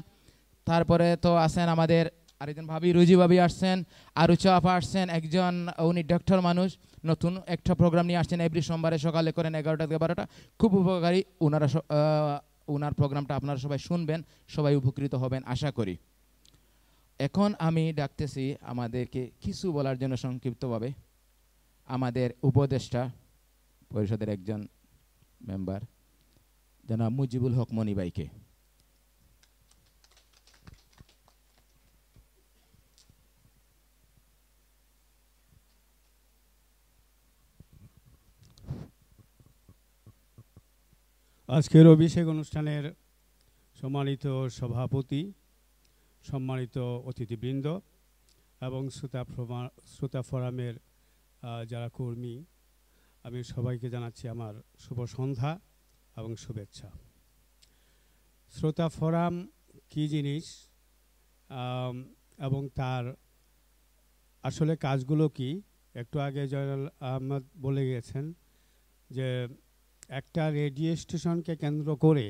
তারপরে তো আছেন আমাদের আরেকজন ভাবি রুজি ভাবি আসছেন আরুচ আপা আসছেন একজন উনি ডক্টর মানুষ নতুন একটা প্রোগ্রাম নিয়ে আসছেন এভরি সোমবারে সকালে করেন এগারোটা থেকে বারোটা খুব উপকারী ওনারা ওনার প্রোগ্রামটা আপনারা সবাই শুনবেন সবাই উপকৃত হবেন আশা করি এখন আমি ডাকতেছি আমাদেরকে কিছু বলার জন্য সংক্ষিপ্তভাবে আমাদের উপদেষ্টা পরিষদের একজন মেম্বার জনাব মুজিবুল হক মনিবাইকে আজকের অভিষেক অনুষ্ঠানের সম্মানিত সভাপতি সম্মানিত অতিথিবৃন্দ এবং শ্রোতা শ্রোতা ফোরামের যারা কর্মী আমি সবাইকে জানাচ্ছি আমার শুভ সন্ধ্যা এবং শুভেচ্ছা শ্রোতা ফোরাম কী জিনিস এবং তার আসলে কাজগুলো কি একটু আগে জয়াল আহমদ বলে গিয়েছেন যে একটা রেডিও স্টেশনকে কেন্দ্র করে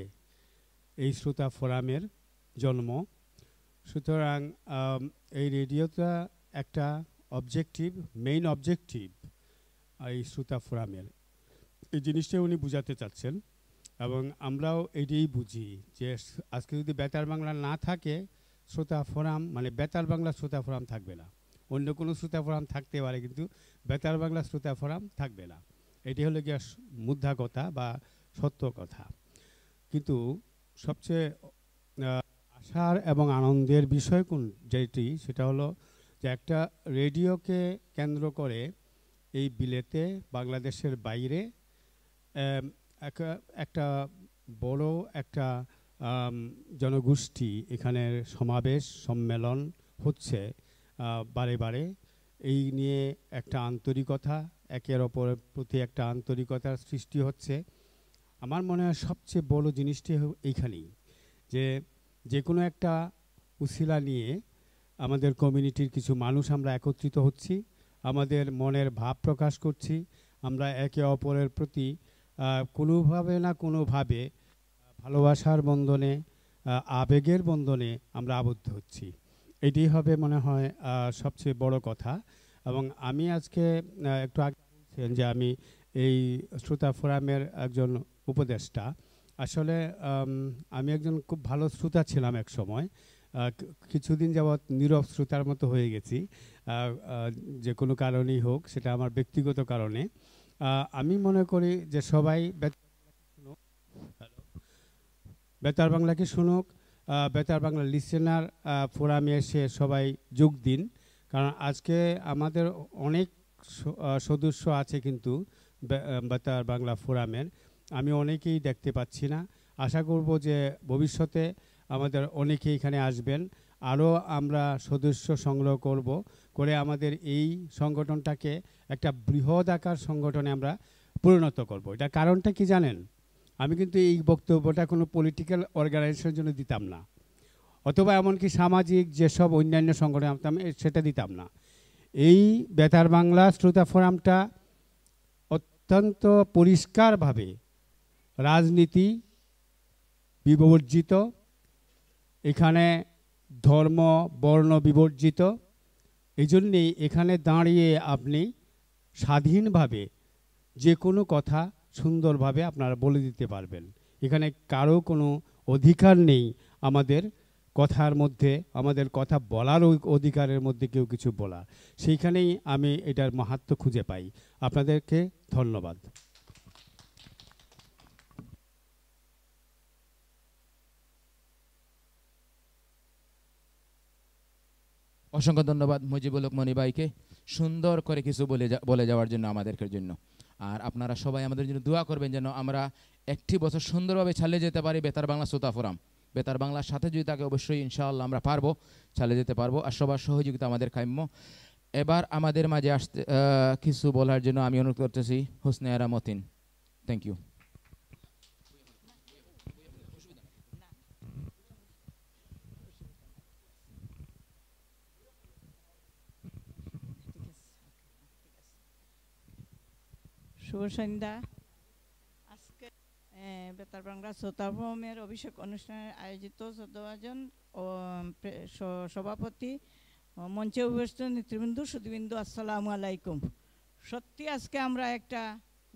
এই শ্রোতা ফোরামের জন্ম সুতরাং এই রেডিওটা একটা অবজেক্টিভ মেইন অবজেক্টিভ এই শ্রোতা ফোরামের এই জিনিসটাই উনি বুঝাতে চাচ্ছেন এবং আমরাও এটাই বুঝি যে আজকে যদি বেতার বাংলা না থাকে শ্রোতা ফোরাম মানে বেতার বাংলা শ্রোতা ফোরাম থাকবে না অন্য কোনো শ্রোতা ফোরাম থাকতে পারে কিন্তু বেতার বাংলা শ্রোতা ফোরাম থাকবে না এটি হলো গিয়া মুদ্রা কথা বা সত্য কথা কিন্তু সবচেয়ে আশার এবং আনন্দের বিষয় কোন যেটি সেটা হলো যে একটা রেডিওকে কেন্দ্র করে এই বিলেতে বাংলাদেশের বাইরে একটা বড় একটা জনগোষ্ঠী এখানের সমাবেশ সম্মেলন হচ্ছে বারে বারে এই নিয়ে একটা আন্তরিকতা একের অপরের প্রতি একটা আন্তরিকতার সৃষ্টি হচ্ছে আমার মনে হয় সবচেয়ে বড় জিনিসটি এইখানেই যে যে কোনো একটা উশিলা নিয়ে আমাদের কমিউনিটির কিছু মানুষ আমরা একত্রিত হচ্ছি আমাদের মনের ভাব প্রকাশ করছি আমরা একে অপরের প্রতি কোনোভাবে না কোনোভাবে ভালোবাসার বন্ধনে আবেগের বন্ধনে আমরা আবদ্ধ হচ্ছি এটি হবে মনে হয় সবচেয়ে বড় কথা এবং আমি আজকে একটু আগে বলছেন যে আমি এই শ্রোতা ফোরামের একজন উপদেষ্টা আসলে আমি একজন খুব ভালো শ্রোতা ছিলাম এক সময় কিছুদিন যাবৎ নীরব শ্রোতার মতো হয়ে গেছি যে কোনো কারণেই হোক সেটা আমার ব্যক্তিগত কারণে আমি মনে করি যে সবাই বেতার বাংলাকে শুনুক বেতার বাংলা লিসেনার ফোরামে এসে সবাই যোগ দিন কারণ আজকে আমাদের অনেক সদস্য আছে কিন্তু বেতার বাংলা ফোরামের আমি অনেকেই দেখতে পাচ্ছি না আশা করব যে ভবিষ্যতে আমাদের অনেকে এখানে আসবেন আরও আমরা সদস্য সংগ্রহ করব করে আমাদের এই সংগঠনটাকে একটা বৃহৎ আকার সংগঠনে আমরা পরিণত করব এটা কারণটা কি জানেন আমি কিন্তু এই বক্তব্যটা কোনো পলিটিক্যাল অর্গানাইজেশনের জন্য দিতাম না অথবা এমনকি সামাজিক যেসব অন্যান্য সংগঠন আনতাম সেটা দিতাম না এই বেতার বাংলা শ্রোতা ফোরামটা অত্যন্ত পরিষ্কারভাবে রাজনীতি বিবর্জিত এখানে ধর্ম বর্ণ বিবর্জিত এই জন্যেই এখানে দাঁড়িয়ে আপনি স্বাধীনভাবে যে কোনো কথা সুন্দরভাবে আপনারা বলে দিতে পারবেন এখানে কারো কোনো অধিকার নেই আমাদের কথার মধ্যে আমাদের কথা বলার অধিকারের মধ্যে কেউ কিছু বলার সেইখানেই আমি এটার মাহাত্ম খুঁজে পাই আপনাদেরকে ধন্যবাদ অসংখ্য ধন্যবাদ মুজিবুল মনি ভাইকে সুন্দর করে কিছু বলে বলে যাওয়ার জন্য আমাদেরকে জন্য আর আপনারা সবাই আমাদের জন্য দোয়া করবেন যেন আমরা একটি বছর সুন্দরভাবে চালিয়ে যেতে পারি বেতার বাংলা শ্রোতা ফোরাম বেতার বাংলার সাথে যদি তাকে অবশ্যই ইনশাআল্লাহ আমরা পারবো চালিয়ে যেতে পারবো আর সবার সহযোগিতা আমাদের কাম্য এবার আমাদের মাঝে আসতে কিছু বলার জন্য আমি অনুরোধ করতেছি হোসনে আরা মতিন থ্যাংক ইউ শুভ সন্ধ্যা বেতার বাংলা শ্রোতাভমের অভিষেক অনুষ্ঠানে আয়োজিত ও সভাপতি মঞ্চে উপস্থিত নেতৃবৃন্দু সুদীবিন্দু আসসালামু আলাইকুম সত্যি আজকে আমরা একটা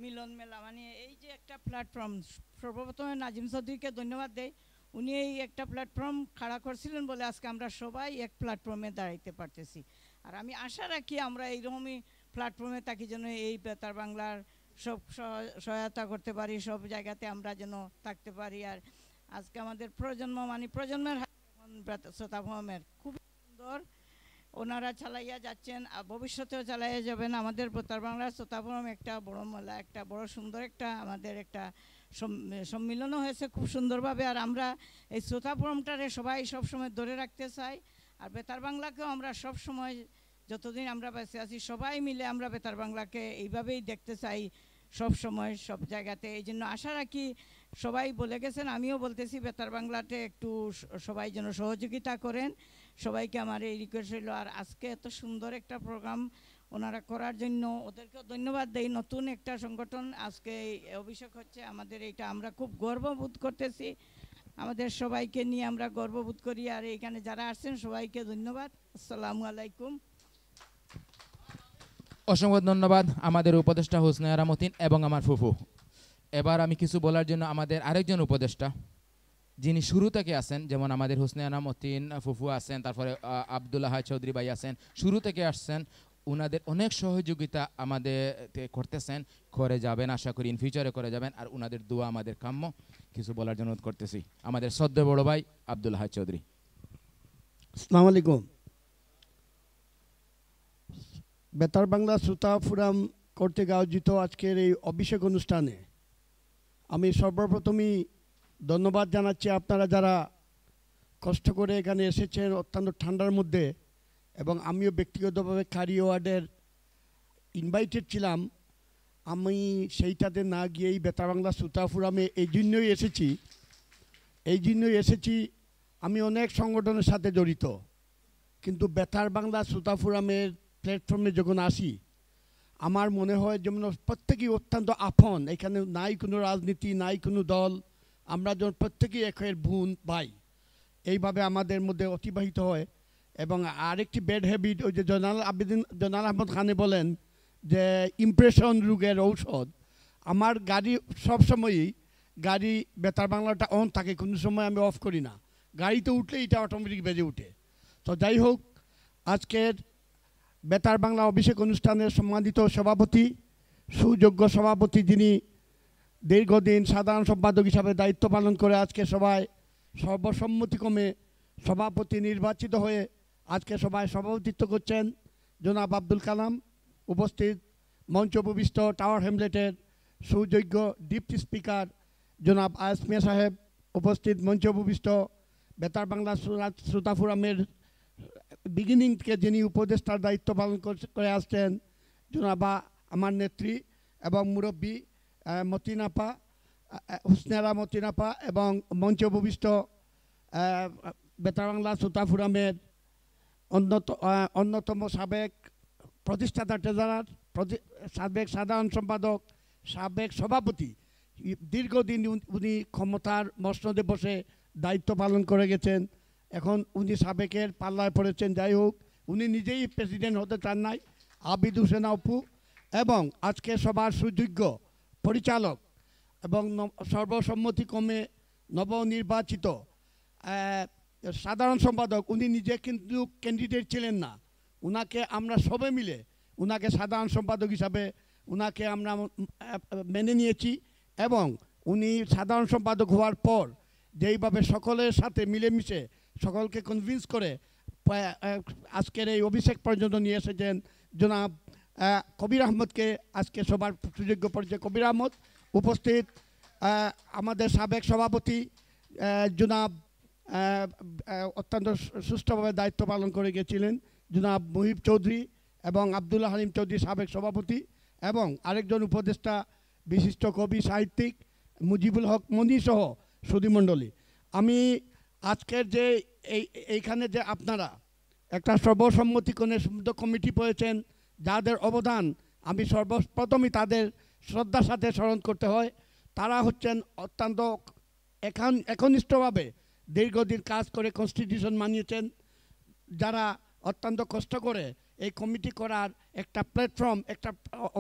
মিলন মেলা মানে এই যে একটা প্ল্যাটফর্ম সর্বপ্রথমে নাজিম চৌধুরীকে ধন্যবাদ দেই উনি এই একটা প্ল্যাটফর্ম খাড়া করছিলেন বলে আজকে আমরা সবাই এক প্ল্যাটফর্মে দাঁড়াইতে পারতেছি আর আমি আশা রাখি আমরা এইরকমই প্ল্যাটফর্মে থাকি যেন এই বেতার বাংলার সব সহায়তা করতে পারি সব জায়গাতে আমরা যেন থাকতে পারি আর আজকে আমাদের প্রজন্ম মানে প্রজন্মের শ্রোতা ভ্রমের খুবই সুন্দর ওনারা চালাইয়া যাচ্ছেন আর ভবিষ্যতেও চালাইয়া যাবেন আমাদের প্রতার বাংলার শ্রোতাভম একটা বড় মেলা একটা বড় সুন্দর একটা আমাদের একটা সম্মিলনও হয়েছে খুব সুন্দরভাবে আর আমরা এই শ্রোতাভরমটারে সবাই সবসময় ধরে রাখতে চাই আর বেতার বাংলাকেও আমরা সব সময় যতদিন আমরা বেঁচে আছি সবাই মিলে আমরা বেতার বাংলাকে এইভাবেই দেখতে চাই সব সময় সব জায়গাতে এই জন্য আশা রাখি সবাই বলে গেছেন আমিও বলতেছি বেতার বাংলাতে একটু সবাই যেন সহযোগিতা করেন সবাইকে আমার এই রিকোয়েস্ট হইল আর আজকে এত সুন্দর একটা প্রোগ্রাম ওনারা করার জন্য ওদেরকেও ধন্যবাদ দেই নতুন একটা সংগঠন আজকে অভিষেক হচ্ছে আমাদের এটা আমরা খুব গর্ববোধ করতেছি আমাদের সবাইকে নিয়ে আমরা গর্ববোধ করি আর এখানে যারা আসছেন সবাইকে ধন্যবাদ আসসালামু আলাইকুম অসংখ্য ধন্যবাদ আমাদের উপদেষ্টা হোসনায় রামতিন এবং আমার ফুফু এবার আমি কিছু বলার জন্য আমাদের আরেকজন উপদেষ্টা যিনি শুরু থেকে আছেন যেমন আমাদের হোসনে আনামতিন ফুফু আছেন তারপরে আবদুল্লাহ চৌধুরী ভাই আছেন শুরু থেকে আসছেন ওনাদের অনেক সহযোগিতা আমাদের করতেছেন করে যাবেন আশা করি ইন ফিউচারে করে যাবেন আর ওনাদের দোয়া আমাদের কাম্য কিছু বলার জন্য করতেছি আমাদের সদ্য বড় ভাই আবদুল্লাহ চৌধুরী আসসালামু আলাইকুম বেতার বাংলা শ্রোতা ফোরাম কর্তৃক আয়োজিত আজকের এই অভিষেক অনুষ্ঠানে আমি সর্বপ্রথমই ধন্যবাদ জানাচ্ছি আপনারা যারা কষ্ট করে এখানে এসেছেন অত্যন্ত ঠান্ডার মধ্যে এবং আমিও ব্যক্তিগতভাবে কারি ওয়ার্ডের ইনভাইটেড ছিলাম আমি সেইটাতে না গিয়েই বেতার বাংলা শ্রোতা ফোরামে এই জন্যই এসেছি এই জন্যই এসেছি আমি অনেক সংগঠনের সাথে জড়িত কিন্তু বেতার বাংলা শ্রোতা ফোরামের প্ল্যাটফর্মে যখন আসি আমার মনে হয় যেমন প্রত্যেকেই অত্যন্ত আপন এখানে নাই কোনো রাজনীতি নাই কোনো দল আমরা যখন প্রত্যেকেই একের বোন ভাই এইভাবে আমাদের মধ্যে অতিবাহিত হয় এবং আরেকটি ব্যাড হ্যাবিট ওই যে জনাল আবেদিন জনাল আহমদ খানে বলেন যে ইমপ্রেশন রোগের ঔষধ আমার গাড়ি সবসময়ই গাড়ি বেতার বাংলাটা অন থাকে কোনো সময় আমি অফ করি না গাড়িতে উঠলে এটা অটোমেটিক বেজে উঠে তো যাই হোক আজকের বেতার বাংলা অভিষেক অনুষ্ঠানের সম্মানিত সভাপতি সুযোগ্য সভাপতি যিনি দীর্ঘদিন সাধারণ সম্পাদক হিসাবে দায়িত্ব পালন করে আজকে সবাই সর্বসম্মতিক্রমে সভাপতি নির্বাচিত হয়ে আজকে সবাই সভাপতিত্ব করছেন জনাব আব্দুল কালাম উপস্থিত মঞ্চ উপবিষ্ট টাওয়ার হ্যামলেটের সুযোগ্য ডিপটি স্পিকার জনাব আয়াস সাহেব উপস্থিত মঞ্চ উপবিষ্ট বেতার বাংলা শ্রোতা ফোরামের বিগিনিং থেকে যিনি উপদেষ্টার দায়িত্ব পালন করে আসছেন জোনাবা আমার নেত্রী এবং মুরব্বী মতিনাপা হুসনেরা মতিনাপা এবং মঞ্চ উপবিষ্ট বাংলা সুতা ফোরামের অন্যতম সাবেক প্রতিষ্ঠাতা ট্রেজারার সাবেক সাধারণ সম্পাদক সাবেক সভাপতি দীর্ঘদিন উনি ক্ষমতার মসনদে বসে দায়িত্ব পালন করে গেছেন এখন উনি সাবেকের পাল্লায় পড়েছেন যাই হোক উনি নিজেই প্রেসিডেন্ট হতে চান নাই আবিদ হোসেন আপু এবং আজকে সবার সুযোগ্য পরিচালক এবং সর্বসম্মতিক্রমে নবনির্বাচিত সাধারণ সম্পাদক উনি নিজে কিন্তু ক্যান্ডিডেট ছিলেন না উনাকে আমরা সবে মিলে উনাকে সাধারণ সম্পাদক হিসাবে উনাকে আমরা মেনে নিয়েছি এবং উনি সাধারণ সম্পাদক হওয়ার পর যেইভাবে সকলের সাথে মিলেমিশে সকলকে কনভিন্স করে আজকের এই অভিষেক পর্যন্ত নিয়ে এসেছেন জনাব কবির আহমদকে আজকে সবার সুযোগ্য পরিচয় কবির আহমদ উপস্থিত আমাদের সাবেক সভাপতি জনাব অত্যন্ত সুষ্ঠুভাবে দায়িত্ব পালন করে গেছিলেন জনাব মুহিব চৌধুরী এবং আবদুল্লাহ হালিম চৌধুরী সাবেক সভাপতি এবং আরেকজন উপদেষ্টা বিশিষ্ট কবি সাহিত্যিক মুজিবুল হক মনি সহ সুদীমণ্ডলী আমি আজকের যে এই এইখানে যে আপনারা একটা সর্বসম্মতি সর্বসম্মতিকণে সুন্দর কমিটি পেয়েছেন যাদের অবদান আমি সর্বপ্রথমই তাদের শ্রদ্ধার সাথে স্মরণ করতে হয় তারা হচ্ছেন অত্যন্ত এখন একনিষ্ঠভাবে দীর্ঘদিন কাজ করে কনস্টিটিউশন মানিয়েছেন যারা অত্যন্ত কষ্ট করে এই কমিটি করার একটা প্ল্যাটফর্ম একটা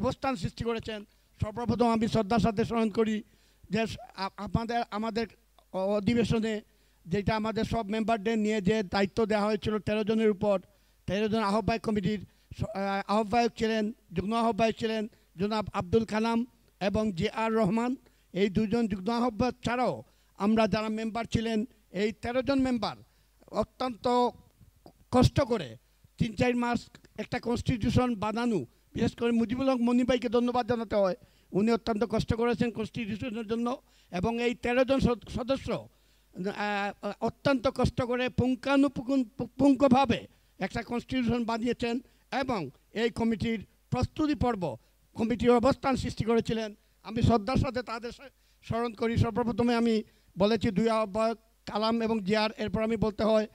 অবস্থান সৃষ্টি করেছেন সর্বপ্রথম আমি শ্রদ্ধার সাথে স্মরণ করি যে আমাদের আমাদের অধিবেশনে যেটা আমাদের সব মেম্বারদের নিয়ে যে দায়িত্ব দেওয়া হয়েছিল তেরো জনের উপর তেরো জন আহ্বায়ক কমিটির আহ্বায়ক ছিলেন যুগ্ম আহ্বায়ক ছিলেন জনাব আব্দুল কালাম এবং জে আর রহমান এই দুজন যুগ্ম আহ্বায়ক ছাড়াও আমরা যারা মেম্বার ছিলেন এই তেরো জন মেম্বার অত্যন্ত কষ্ট করে তিন চার মাস একটা কনস্টিটিউশন বানানো বিশেষ করে মুজিবুল হক মনিবাইকে ধন্যবাদ জানাতে হয় উনি অত্যন্ত কষ্ট করেছেন কনস্টিটিউশনের জন্য এবং এই তেরো জন সদস্য অত্যন্ত কষ্ট করে পুঙ্খানুপুঙ্খভাবে একটা কনস্টিটিউশন বানিয়েছেন এবং এই কমিটির প্রস্তুতি পর্ব কমিটির অবস্থান সৃষ্টি করেছিলেন আমি শ্রদ্ধার সাথে তাদের স্মরণ করি সর্বপ্রথমে আমি বলেছি দুই আহ্বায়ক কালাম এবং জিয়ার এরপর আমি বলতে হয়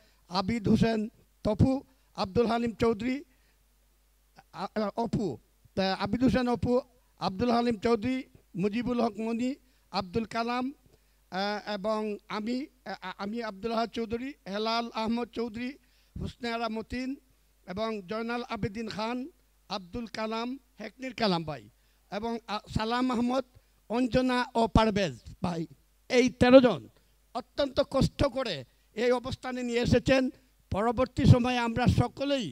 আবিদ হোসেন তফু আব্দুল হালিম চৌধুরী অপু আবিদ হোসেন অপু আব্দুল হালিম চৌধুরী মুজিবুল হক মনি আব্দুল কালাম এবং আমি আমি আবদুল্লাহ চৌধুরী হেলাল আহমদ চৌধুরী হুসনে আরা মতিন এবং জয়নাল আবেদিন খান আব্দুল কালাম হেকনির কালাম ভাই এবং সালাম আহমদ অঞ্জনা ও পারভেজ ভাই এই তেরো জন অত্যন্ত কষ্ট করে এই অবস্থানে নিয়ে এসেছেন পরবর্তী সময়ে আমরা সকলেই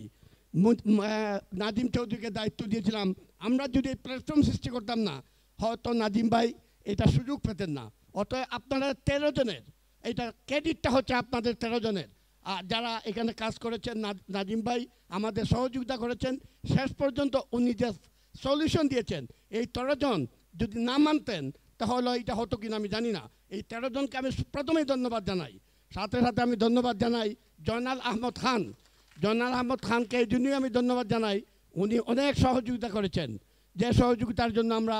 নাজিম চৌধুরীকে দায়িত্ব দিয়েছিলাম আমরা যদি এই প্ল্যাটফর্ম সৃষ্টি করতাম না হয়তো নাজিম ভাই এটা সুযোগ পেতেন না অতএব আপনারা তেরো জনের এটা ক্রেডিটটা হচ্ছে আপনাদের তেরো জনের আর যারা এখানে কাজ করেছেন নাজিম ভাই আমাদের সহযোগিতা করেছেন শেষ পর্যন্ত উনি যে সলিউশন দিয়েছেন এই তেরো জন যদি না মানতেন তাহলে এটা হতো কিনা আমি জানি না এই তেরো জনকে আমি প্রথমেই ধন্যবাদ জানাই সাথে সাথে আমি ধন্যবাদ জানাই জয়নাল আহমদ খান জয়নাল আহমদ খানকে এই জন্যই আমি ধন্যবাদ জানাই উনি অনেক সহযোগিতা করেছেন যে সহযোগিতার জন্য আমরা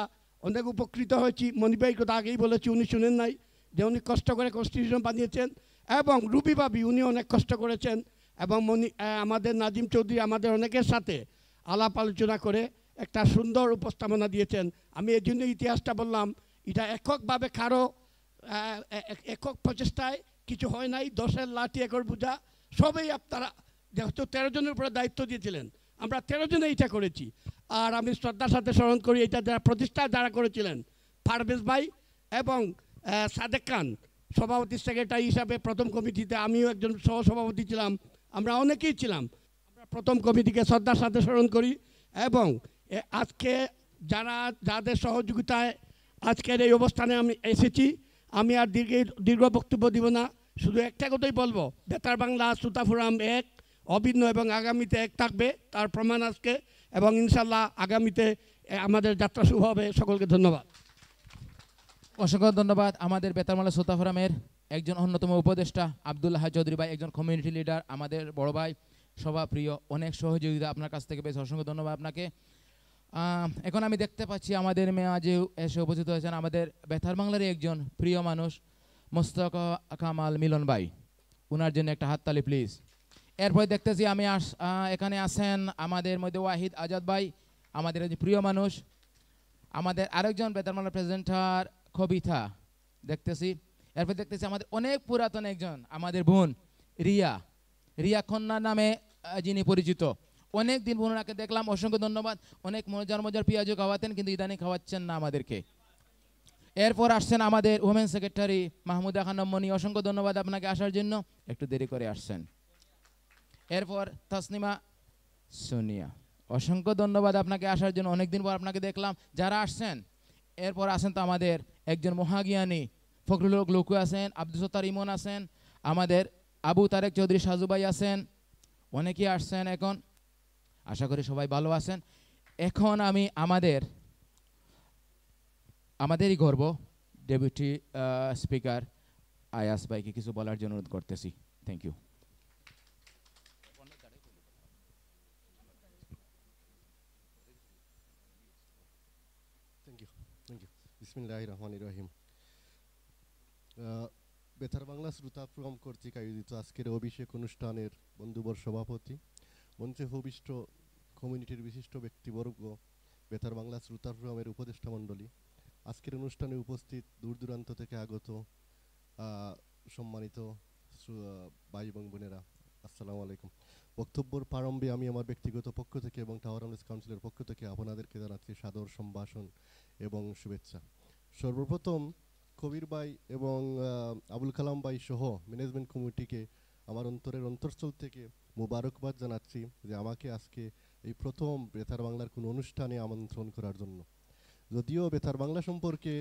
অনেক উপকৃত হয়েছি মণিবাই কথা আগেই বলেছি উনি শুনেন নাই যে উনি কষ্ট করে কনস্টিটিউশন বানিয়েছেন এবং রুবি বাবি উনি অনেক কষ্ট করেছেন এবং মনি আমাদের নাজিম চৌধুরী আমাদের অনেকের সাথে আলাপ আলোচনা করে একটা সুন্দর উপস্থাপনা দিয়েছেন আমি এই জন্য ইতিহাসটা বললাম এটা এককভাবে কারো একক প্রচেষ্টায় কিছু হয় নাই দশের লাঠি একর বোঝা সবেই আপনারা যেহেতু তেরো জনের উপরে দায়িত্ব দিয়েছিলেন আমরা তেরো জন এইটা করেছি আর আমি শ্রদ্ধার সাথে স্মরণ করি এটা যারা প্রতিষ্ঠা যারা করেছিলেন পারভেজ ভাই এবং সাদেক খান সভাপতি সেক্রেটারি হিসাবে প্রথম কমিটিতে আমিও একজন সহসভাপতি ছিলাম আমরা অনেকেই ছিলাম আমরা প্রথম কমিটিকে শ্রদ্ধার সাথে স্মরণ করি এবং আজকে যারা যাদের সহযোগিতায় আজকের এই অবস্থানে আমি এসেছি আমি আর দীর্ঘ দীর্ঘ বক্তব্য দিব না শুধু একটা কথাই বলবো বেতার বাংলা সুতাফুরাম এক অভিন্ন এবং আগামীতে এক থাকবে তার প্রমাণ আজকে এবং ইনশাল্লাহ আগামীতে আমাদের যাত্রা শুভ হবে সকলকে ধন্যবাদ অসংখ্য ধন্যবাদ আমাদের বেতারমালা শ্রোতা ফোরামের একজন অন্যতম উপদেষ্টা আবদুল্লাহ চৌধুরী ভাই একজন কমিউনিটি লিডার আমাদের বড় ভাই সভাপ্রিয় অনেক সহযোগিতা আপনার কাছ থেকে পেয়েছে অসংখ্য ধন্যবাদ আপনাকে এখন আমি দেখতে পাচ্ছি আমাদের মেয়া যে এসে উপস্থিত হয়েছেন আমাদের বেতার বাংলারই একজন প্রিয় মানুষ মোস্তক কামাল মিলন ভাই ওনার জন্য একটা হাততালি প্লিজ এরপরে দেখতেছি আমি আস এখানে আসেন আমাদের মধ্যে ওয়াহিদ আজাদ ভাই আমাদের প্রিয় মানুষ আমাদের আরেকজন বেতারমালা প্রেজেন্টার কবিতা দেখতেছি এরপর দেখতেছি আমাদের অনেক পুরাতন একজন আমাদের বোন রিয়া রিয়া খন্না নামে যিনি পরিচিত অনেক দিন বোন ওনাকে দেখলাম অসংখ্য ধন্যবাদ অনেক মজার মজার পিয়াজও খাওয়াতেন কিন্তু ইদানি খাওয়াচ্ছেন না আমাদেরকে এরপর আসছেন আমাদের ওমেন সেক্রেটারি মাহমুদা খানম্মনি অসংখ্য ধন্যবাদ আপনাকে আসার জন্য একটু দেরি করে আসছেন এরপর তাসনিমা সোনিয়া অসংখ্য ধন্যবাদ আপনাকে আসার জন্য অনেকদিন পর আপনাকে দেখলাম যারা আসছেন এরপর আছেন তো আমাদের একজন মহাজ্ঞানী ফখরুল লোকু আছেন আব্দুল সত্তার ইমন আছেন আমাদের আবু তারেক চৌধুরী সাজুবাই আছেন অনেকেই আসছেন এখন আশা করি সবাই ভালো আছেন এখন আমি আমাদের আমাদেরই গর্ব ডেপুটি স্পিকার আয়াস ভাইকে কিছু বলার জন্য অনুরোধ করতেছি থ্যাংক ইউ বিসমিল্লাহ রহমান রহিম বেতার বাংলা শ্রোতা ফ্রম কর্তৃক আয়োজিত আজকের অভিষেক অনুষ্ঠানের বন্ধুবর সভাপতি মঞ্চে ভূবিষ্ট কমিউনিটির বিশিষ্ট ব্যক্তিবর্গ বেতার বাংলা শ্রোতা ফ্রমের উপদেষ্টা মণ্ডলী আজকের অনুষ্ঠানে উপস্থিত দূর দূরান্ত থেকে আগত সম্মানিত ভাই এবং বোনেরা আসসালামু আলাইকুম বক্তব্যর প্রারম্ভে আমি আমার ব্যক্তিগত পক্ষ থেকে এবং টাওয়ার হামলেস কাউন্সিলের পক্ষ থেকে আপনাদেরকে জানাচ্ছি সাদর সম্ভাষণ এবং শুভেচ্ছা সর্বপ্রথম কবির ভাই এবং আবুল কালাম ভাই সহ ম্যানেজমেন্ট কমিটিকে আমার অন্তরের অন্তরস্থল থেকে মুবারকবাদ জানাচ্ছি যে আমাকে আজকে এই প্রথম বেতার বাংলার কোনো অনুষ্ঠানে আমন্ত্রণ করার জন্য যদিও বেতার বাংলা সম্পর্কে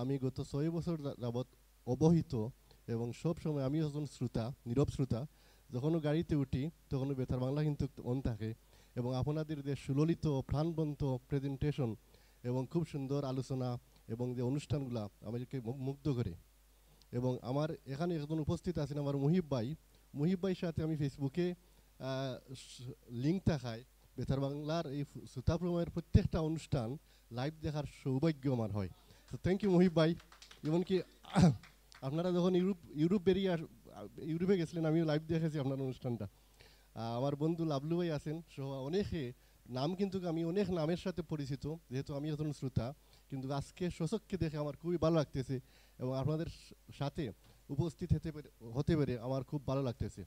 আমি গত ছয় বছর যাবৎ অবহিত এবং সব সময় আমি একজন শ্রোতা নীরব শ্রোতা যখনও গাড়িতে উঠি তখনও বেতার বাংলা কিন্তু অন থাকে এবং আপনাদের যে সুললিত প্রাণবন্ত প্রেজেন্টেশন এবং খুব সুন্দর আলোচনা এবং যে অনুষ্ঠানগুলো আমাদেরকে মুগ্ধ করে এবং আমার এখানে একজন উপস্থিত আছেন আমার মুহিব ভাই মুহিব ভাইয়ের সাথে আমি ফেসবুকে লিঙ্ক থাকায় বেতার বাংলার এই সুতাব প্রত্যেকটা অনুষ্ঠান লাইভ দেখার সৌভাগ্য আমার হয় তো থ্যাংক ইউ মুহিব ভাই এমনকি আপনারা যখন ইউরোপ ইউরোপ বেরিয়ে ইউরোপে গেছিলেন আমিও লাইভ দেখেছি আপনার অনুষ্ঠানটা আমার বন্ধু লাবলু ভাই আছেন সহ অনেকে নাম কিন্তু আমি অনেক নামের সাথে পরিচিত যেহেতু আমি একজন শ্রোতা কিন্তু আজকে শোষককে দেখে আমার খুবই ভালো লাগতেছে এবং আপনাদের সাথে উপস্থিত হতে পেরে হতে পেরে আমার খুব ভালো লাগতেছে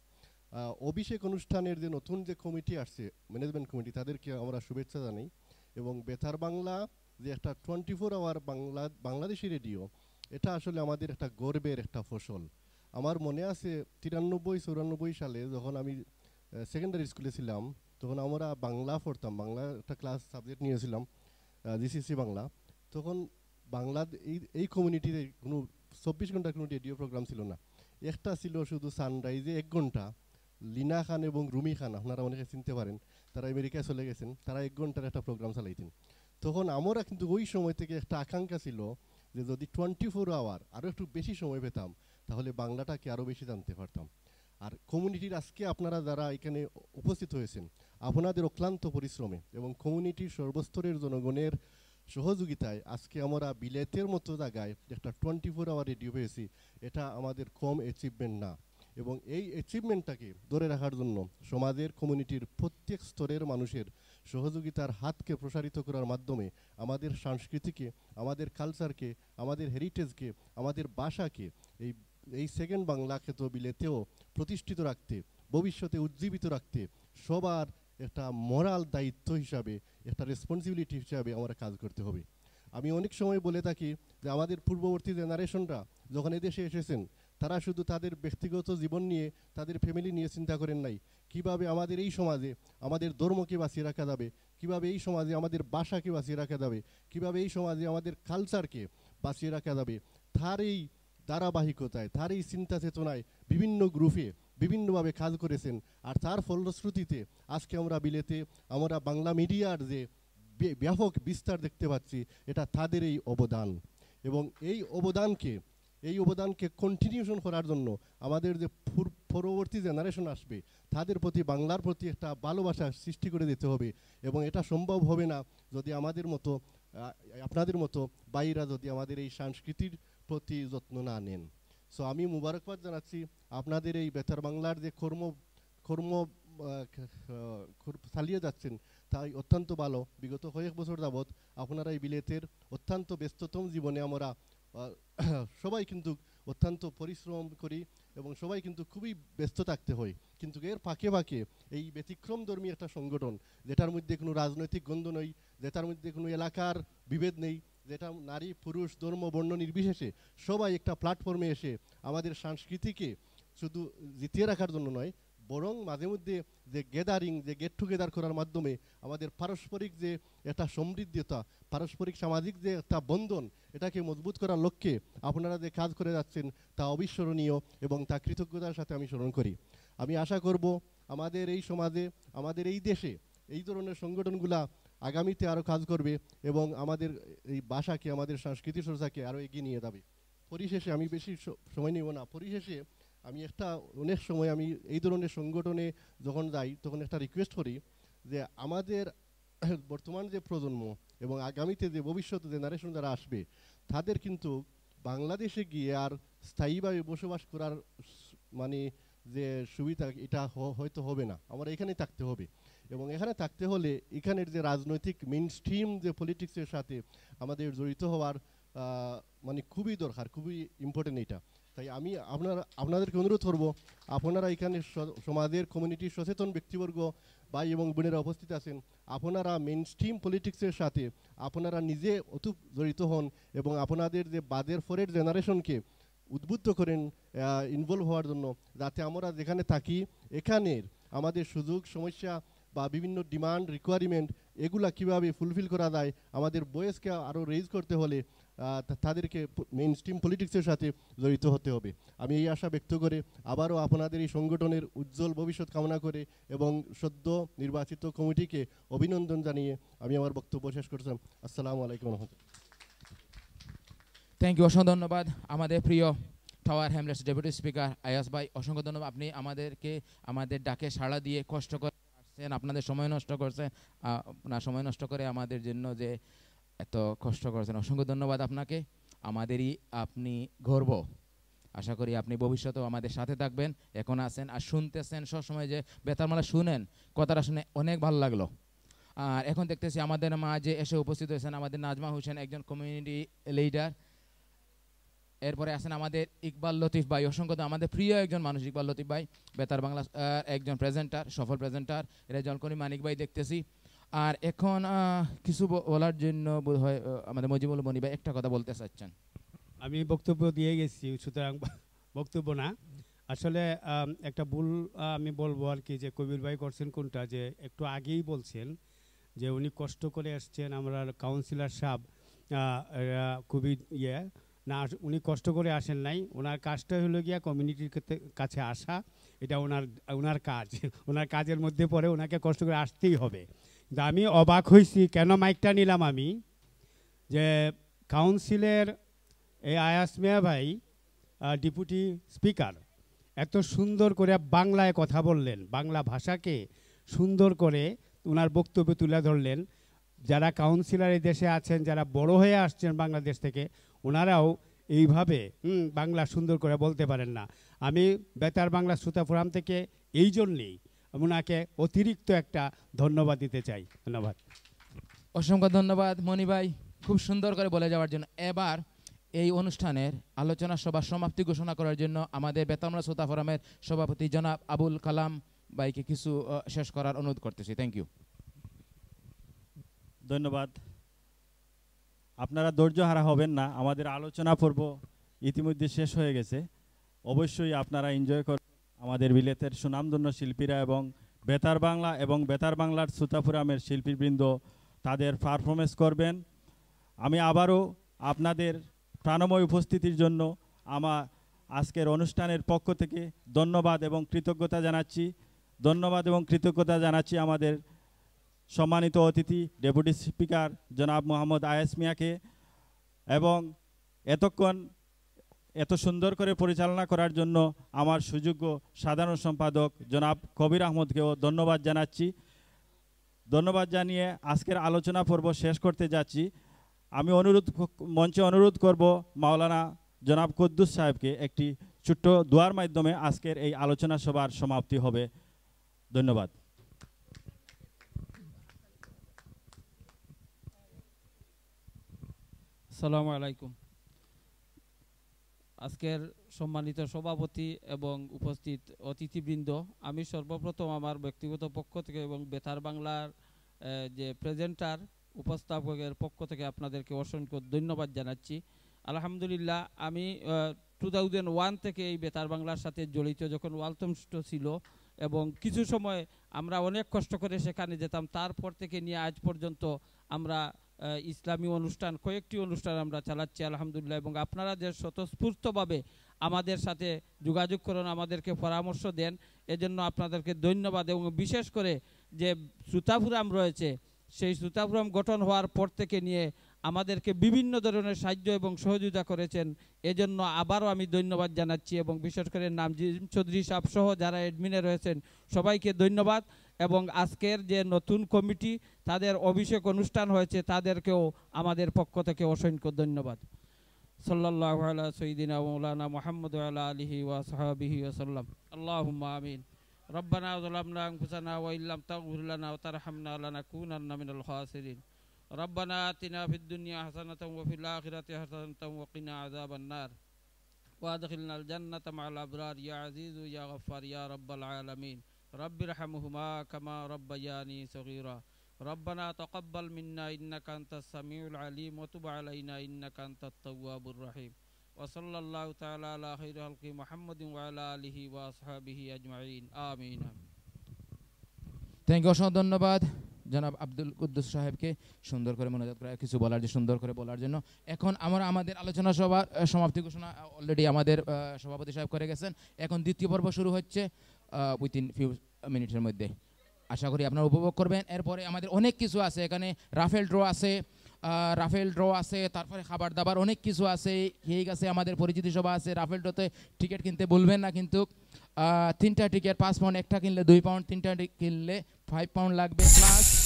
অভিষেক অনুষ্ঠানের যে নতুন যে কমিটি আসছে ম্যানেজমেন্ট কমিটি তাদেরকে আমরা শুভেচ্ছা জানাই এবং বেতার বাংলা যে একটা twenty four hour Bangla Bangladeshi radio এটা আসলে আমাদের একটা গর্বের একটা ফসল আমার মনে আছে তিরানব্বই চৌরানব্বই সালে যখন আমি সেকেন্ডারি স্কুলে ছিলাম তখন আমরা বাংলা পড়তাম বাংলা একটা ক্লাস সাবজেক্ট নিয়েছিলাম জিসিসি বাংলা তখন বাংলাদেশ এই এই কমিউনিটিতে কোনো চব্বিশ ঘন্টা কোনো রেডিও প্রোগ্রাম ছিল না একটা ছিল শুধু সানরাইজে এক ঘন্টা লিনা খান এবং রুমি খান আপনারা অনেকে চিনতে পারেন তারা আমেরিকায় চলে গেছেন তারা এক ঘন্টার একটা প্রোগ্রাম চালাইতেন তখন আমরা কিন্তু ওই সময় থেকে একটা আকাঙ্ক্ষা ছিল যে যদি টোয়েন্টি ফোর আওয়ার আরও একটু বেশি সময় পেতাম তাহলে বাংলাটাকে আরও বেশি জানতে পারতাম আর কমিউনিটির আজকে আপনারা যারা এখানে উপস্থিত হয়েছেন আপনাদের অক্লান্ত পরিশ্রমে এবং কমিউনিটির সর্বস্তরের জনগণের সহযোগিতায় আজকে আমরা বিলেতের মতো জায়গায় একটা টোয়েন্টি ফোর আওয়ার রেডিও পেয়েছি এটা আমাদের কম অ্যাচিভমেন্ট না এবং এই অ্যাচিভমেন্টটাকে ধরে রাখার জন্য সমাজের কমিউনিটির প্রত্যেক স্তরের মানুষের সহযোগিতার হাতকে প্রসারিত করার মাধ্যমে আমাদের সংস্কৃতিকে আমাদের কালচারকে আমাদের হেরিটেজকে আমাদের বাসাকে এই এই সেকেন্ড বাংলা ক্ষেত্র বিলেতেও প্রতিষ্ঠিত রাখতে ভবিষ্যতে উজ্জীবিত রাখতে সবার একটা মরাল দায়িত্ব হিসাবে একটা রেসপন্সিবিলিটি হিসাবে আমরা কাজ করতে হবে আমি অনেক সময় বলে থাকি যে আমাদের পূর্ববর্তী জেনারেশনরা যখন এদেশে এসেছেন তারা শুধু তাদের ব্যক্তিগত জীবন নিয়ে তাদের ফ্যামিলি নিয়ে চিন্তা করেন নাই কিভাবে আমাদের এই সমাজে আমাদের ধর্মকে বাঁচিয়ে রাখা যাবে কিভাবে এই সমাজে আমাদের বাসাকে বাঁচিয়ে রাখা যাবে কিভাবে এই সমাজে আমাদের কালচারকে বাঁচিয়ে রাখা যাবে তার এই ধারাবাহিকতায় তার এই চিন্তা চেতনায় বিভিন্ন গ্রুপে বিভিন্নভাবে কাজ করেছেন আর তার ফলশ্রুতিতে আজকে আমরা বিলেতে আমরা বাংলা মিডিয়ার যে ব্যাপক বিস্তার দেখতে পাচ্ছি এটা তাদের এই অবদান এবং এই অবদানকে এই অবদানকে কন্টিনিউশন করার জন্য আমাদের যে পরবর্তী জেনারেশন আসবে তাদের প্রতি বাংলার প্রতি একটা ভালোবাসা সৃষ্টি করে দিতে হবে এবং এটা সম্ভব হবে না যদি আমাদের মতো আপনাদের মতো বাইরা যদি আমাদের এই সংস্কৃতির প্রতি যত্ন না নেন সো আমি মুবারকবাদ জানাচ্ছি আপনাদের এই বেতার বাংলার যে কর্ম কর্ম চালিয়ে যাচ্ছেন তাই অত্যন্ত ভালো বিগত কয়েক বছর যাবৎ আপনারা এই বিলেতের অত্যন্ত ব্যস্ততম জীবনে আমরা সবাই কিন্তু অত্যন্ত পরিশ্রম করি এবং সবাই কিন্তু খুবই ব্যস্ত থাকতে হয় কিন্তু এর ফাঁকে ফাঁকে এই ব্যতিক্রম ধর্মী একটা সংগঠন যেটার মধ্যে কোনো রাজনৈতিক গন্ধ নেই যেটার মধ্যে কোনো এলাকার বিভেদ নেই যেটা নারী পুরুষ ধর্ম বর্ণ নির্বিশেষে সবাই একটা প্ল্যাটফর্মে এসে আমাদের সংস্কৃতিকে শুধু জিতিয়ে রাখার জন্য নয় বরং মাঝে মধ্যে যে গেদারিং যে গেট টুগেদার করার মাধ্যমে আমাদের পারস্পরিক যে একটা সমৃদ্ধতা পারস্পরিক সামাজিক যে একটা বন্ধন এটাকে মজবুত করার লক্ষ্যে আপনারা যে কাজ করে যাচ্ছেন তা অবিস্মরণীয় এবং তা কৃতজ্ঞতার সাথে আমি স্মরণ করি আমি আশা করব আমাদের এই সমাজে আমাদের এই দেশে এই ধরনের সংগঠনগুলা আগামীতে আরও কাজ করবে এবং আমাদের এই ভাষাকে আমাদের সাংস্কৃতিক চর্চাকে আরও এগিয়ে নিয়ে যাবে পরিশেষে আমি বেশি সময় নিব না পরিশেষে আমি একটা অনেক সময় আমি এই ধরনের সংগঠনে যখন যাই তখন একটা রিকোয়েস্ট করি যে আমাদের বর্তমান যে প্রজন্ম এবং আগামীতে যে ভবিষ্যৎ জেনারেশন যারা আসবে তাদের কিন্তু বাংলাদেশে গিয়ে আর স্থায়ীভাবে বসবাস করার মানে যে সুবিধা এটা হয়তো হবে না আমার এখানেই থাকতে হবে এবং এখানে থাকতে হলে এখানের যে রাজনৈতিক মেন স্ট্রিম যে পলিটিক্সের সাথে আমাদের জড়িত হওয়ার মানে খুবই দরকার খুবই ইম্পর্টেন্ট এটা তাই আমি আপনার আপনাদেরকে অনুরোধ করবো আপনারা এখানে সমাজের কমিউনিটির সচেতন ব্যক্তিবর্গ ভাই এবং বোনেরা উপস্থিত আছেন আপনারা মেন স্ট্রিম পলিটিক্সের সাথে আপনারা নিজে অতুপ জড়িত হন এবং আপনাদের যে বাদের ফোরের জেনারেশনকে উদ্বুদ্ধ করেন ইনভলভ হওয়ার জন্য যাতে আমরা যেখানে থাকি এখানের আমাদের সুযোগ সমস্যা বা বিভিন্ন ডিমান্ড রিকোয়ারিমেন্ট এগুলা কিভাবে ফুলফিল করা যায় আমাদের বয়েসকে আরও রেজ করতে হলে তাদেরকে মেইন স্ট্রিম পলিটিক্সের সাথে জড়িত হতে হবে আমি এই আশা ব্যক্ত করে আবারও আপনাদের এই সংগঠনের উজ্জ্বল ভবিষ্যৎ কামনা করে এবং সদ্য নির্বাচিত কমিটিকে অভিনন্দন জানিয়ে আমি আমার বক্তব্য শেষ করছিলাম আসসালামু আলাইকুম রহমতুল্লাহ থ্যাংক ইউ অসংখ্য ধন্যবাদ আমাদের প্রিয় টাওয়ার হ্যামলেটস ডেপুটি স্পিকার আয়াস ভাই অসংখ্য ধন্যবাদ আপনি আমাদেরকে আমাদের ডাকে সাড়া দিয়ে কষ্ট করে আসছেন আপনাদের সময় নষ্ট করছেন আপনার সময় নষ্ট করে আমাদের জন্য যে এত কষ্ট করছেন অসংখ্য ধন্যবাদ আপনাকে আমাদেরই আপনি গর্ব আশা করি আপনি ভবিষ্যতেও আমাদের সাথে থাকবেন এখন আছেন আর শুনতেছেন সবসময় যে বেতারমালা শুনেন কথাটা শুনে অনেক ভালো লাগলো আর এখন দেখতেছি আমাদের মাঝে এসে উপস্থিত হয়েছেন আমাদের নাজমা হোসেন একজন কমিউনিটি লিডার এরপরে আছেন আমাদের ইকবাল লতিফ ভাই অসংখ্য আমাদের প্রিয় একজন মানুষ ইকবাল লতিফ ভাই বেতার বাংলা একজন প্রেজেন্টার সফল প্রেজেন্টার এরা জলকনি মানিক ভাই দেখতেছি আর এখন কিছু বলার জন্য বোধ হয় আমাদের মজিবুল মনি ভাই একটা কথা বলতে চাচ্ছেন আমি বক্তব্য দিয়ে গেছি সুতরাং বক্তব্য না আসলে একটা ভুল আমি বলবো আর কি যে কবির ভাই করছেন কোনটা যে একটু আগেই বলছেন যে উনি কষ্ট করে আসছেন আমরা কাউন্সিলর সাহেব কবি ইয়ে না উনি কষ্ট করে আসেন নাই ওনার কাজটা হলো গিয়া কমিউনিটির কাছে আসা এটা ওনার ওনার কাজ ওনার কাজের মধ্যে পড়ে ওনাকে কষ্ট করে আসতেই হবে কিন্তু আমি অবাক হয়েছি কেন মাইকটা নিলাম আমি যে কাউন্সিলের এই আয়াস মিয়া ভাই ডিপুটি স্পিকার এত সুন্দর করে বাংলায় কথা বললেন বাংলা ভাষাকে সুন্দর করে ওনার বক্তব্য তুলে ধরলেন যারা কাউন্সিলার এই দেশে আছেন যারা বড় হয়ে আসছেন বাংলাদেশ থেকে ওনারাও এইভাবে বাংলা সুন্দর করে বলতে পারেন না আমি বেতার বাংলা ফোরাম থেকে এই জন্যেই ওনাকে অতিরিক্ত একটা ধন্যবাদ দিতে চাই ধন্যবাদ অসংখ্য ধন্যবাদ মণি ভাই খুব সুন্দর করে বলে যাওয়ার জন্য এবার এই অনুষ্ঠানের আলোচনা সভা সমাপ্তি ঘোষণা করার জন্য আমাদের বেতামরা শ্রোতা ফোরামের সভাপতি জনাব আবুল কালাম ভাইকে কিছু শেষ করার অনুরোধ করতেছি থ্যাংক ইউ ধন্যবাদ আপনারা ধৈর্য হারা হবেন না আমাদের আলোচনা পর্ব ইতিমধ্যে শেষ হয়ে গেছে অবশ্যই আপনারা এনজয় করবেন আমাদের বিলেতের সুনামধন্য শিল্পীরা এবং বেতার বাংলা এবং বেতার বাংলার সুতাপুরামের শিল্পীবৃন্দ তাদের পারফরমেন্স করবেন আমি আবারও আপনাদের প্রাণময় উপস্থিতির জন্য আমার আজকের অনুষ্ঠানের পক্ষ থেকে ধন্যবাদ এবং কৃতজ্ঞতা জানাচ্ছি ধন্যবাদ এবং কৃতজ্ঞতা জানাচ্ছি আমাদের সম্মানিত অতিথি ডেপুটি স্পিকার জনাব মোহাম্মদ আয়াস মিয়াকে এবং এতক্ষণ এত সুন্দর করে পরিচালনা করার জন্য আমার সুযোগ্য সাধারণ সম্পাদক জনাব কবির আহমদকেও ধন্যবাদ জানাচ্ছি ধন্যবাদ জানিয়ে আজকের আলোচনা পর্ব শেষ করতে যাচ্ছি আমি অনুরোধ মঞ্চে অনুরোধ করব মাওলানা জনাব কদ্দুস সাহেবকে একটি ছোট্ট দোয়ার মাধ্যমে আজকের এই আলোচনা সভার সমাপ্তি হবে ধন্যবাদ আসসালামু আলাইকুম আজকের সম্মানিত সভাপতি এবং উপস্থিত অতিথিবৃন্দ আমি সর্বপ্রথম আমার ব্যক্তিগত পক্ষ থেকে এবং বেতার বাংলার যে প্রেজেন্টার উপস্থাপকের পক্ষ থেকে আপনাদেরকে অসংখ্য ধন্যবাদ জানাচ্ছি আলহামদুলিল্লাহ আমি টু থাউজেন্ড ওয়ান থেকে এই বেতার বাংলার সাথে জড়িত যখন ওয়ালতমষ্ট ছিল এবং কিছু সময় আমরা অনেক কষ্ট করে সেখানে যেতাম তারপর থেকে নিয়ে আজ পর্যন্ত আমরা ইসলামী অনুষ্ঠান কয়েকটি অনুষ্ঠান আমরা চালাচ্ছি আলহামদুলিল্লাহ এবং আপনারা যে স্বতঃস্ফূর্তভাবে আমাদের সাথে যোগাযোগ করুন আমাদেরকে পরামর্শ দেন এজন্য আপনাদেরকে ধন্যবাদ এবং বিশেষ করে যে শ্রুতাফুরাম রয়েছে সেই শ্রুতাফুরাম গঠন হওয়ার পর থেকে নিয়ে আমাদেরকে বিভিন্ন ধরনের সাহায্য এবং সহযোগিতা করেছেন এজন্য আবারও আমি ধন্যবাদ জানাচ্ছি এবং বিশেষ করে নামজিম চৌধুরী সাহেব সহ যারা অ্যাডমিনে রয়েছেন সবাইকে ধন্যবাদ এবং আজকের যে নতুন কমিটি তাদের অভিষেক অনুষ্ঠান হয়েছে তাদেরকেও আমাদের পক্ষ থেকে অসংখ্য ধন্যবাদ সাল্লাহ সঈদিনা মৌলানা মোহাম্মদ আলহি ওয়াসাবিহি ওসাল্লাম আল্লাহ আমিন ربنا ظلمنا أنفسنا وإن لم হামনা لنا وترحمنا لنكونن من ربنا آتنا في الدنيا حسنة وفي الآخرة حسنة وقنا عذاب النار وادخلنا الجنة مع الأبرار يا عزيز يا غفار يا رب العالمين رب ارحمهما كما ربياني صغيرا ربنا تقبل منا إنك أنت السميع العليم وتب علينا إنك أنت التواب الرحيم وصلى الله تعالى على خير خلق محمد وعلى آله وأصحابه أجمعين آمين آمين থ্যাংক অসংখ্য ধন্যবাদ জনাব আব্দুল কুদ্দুস সাহেবকে সুন্দর করে মনোজাত করা কিছু বলার যে সুন্দর করে বলার জন্য এখন আমরা আমাদের আলোচনা সভা সমাপ্তি ঘোষণা অলরেডি আমাদের সভাপতি সাহেব করে গেছেন এখন দ্বিতীয় পর্ব শুরু হচ্ছে উইথিন ফিউ মিনিটের মধ্যে আশা করি আপনারা উপভোগ করবেন এরপরে আমাদের অনেক কিছু আছে এখানে রাফেল ড্র আছে রাফেল ড্র আছে তারপরে খাবার দাবার অনেক কিছু আছে ঠিক আছে আমাদের পরিচিতি সভা আছে রাফেল ড্রতে টিকিট কিনতে বলবেন না কিন্তু তিনটা টিকিট পাঁচ পাউন্ড একটা কিনলে দুই পাউন্ড তিনটা কিনলে ফাইভ পাউন্ড লাগবে প্লাস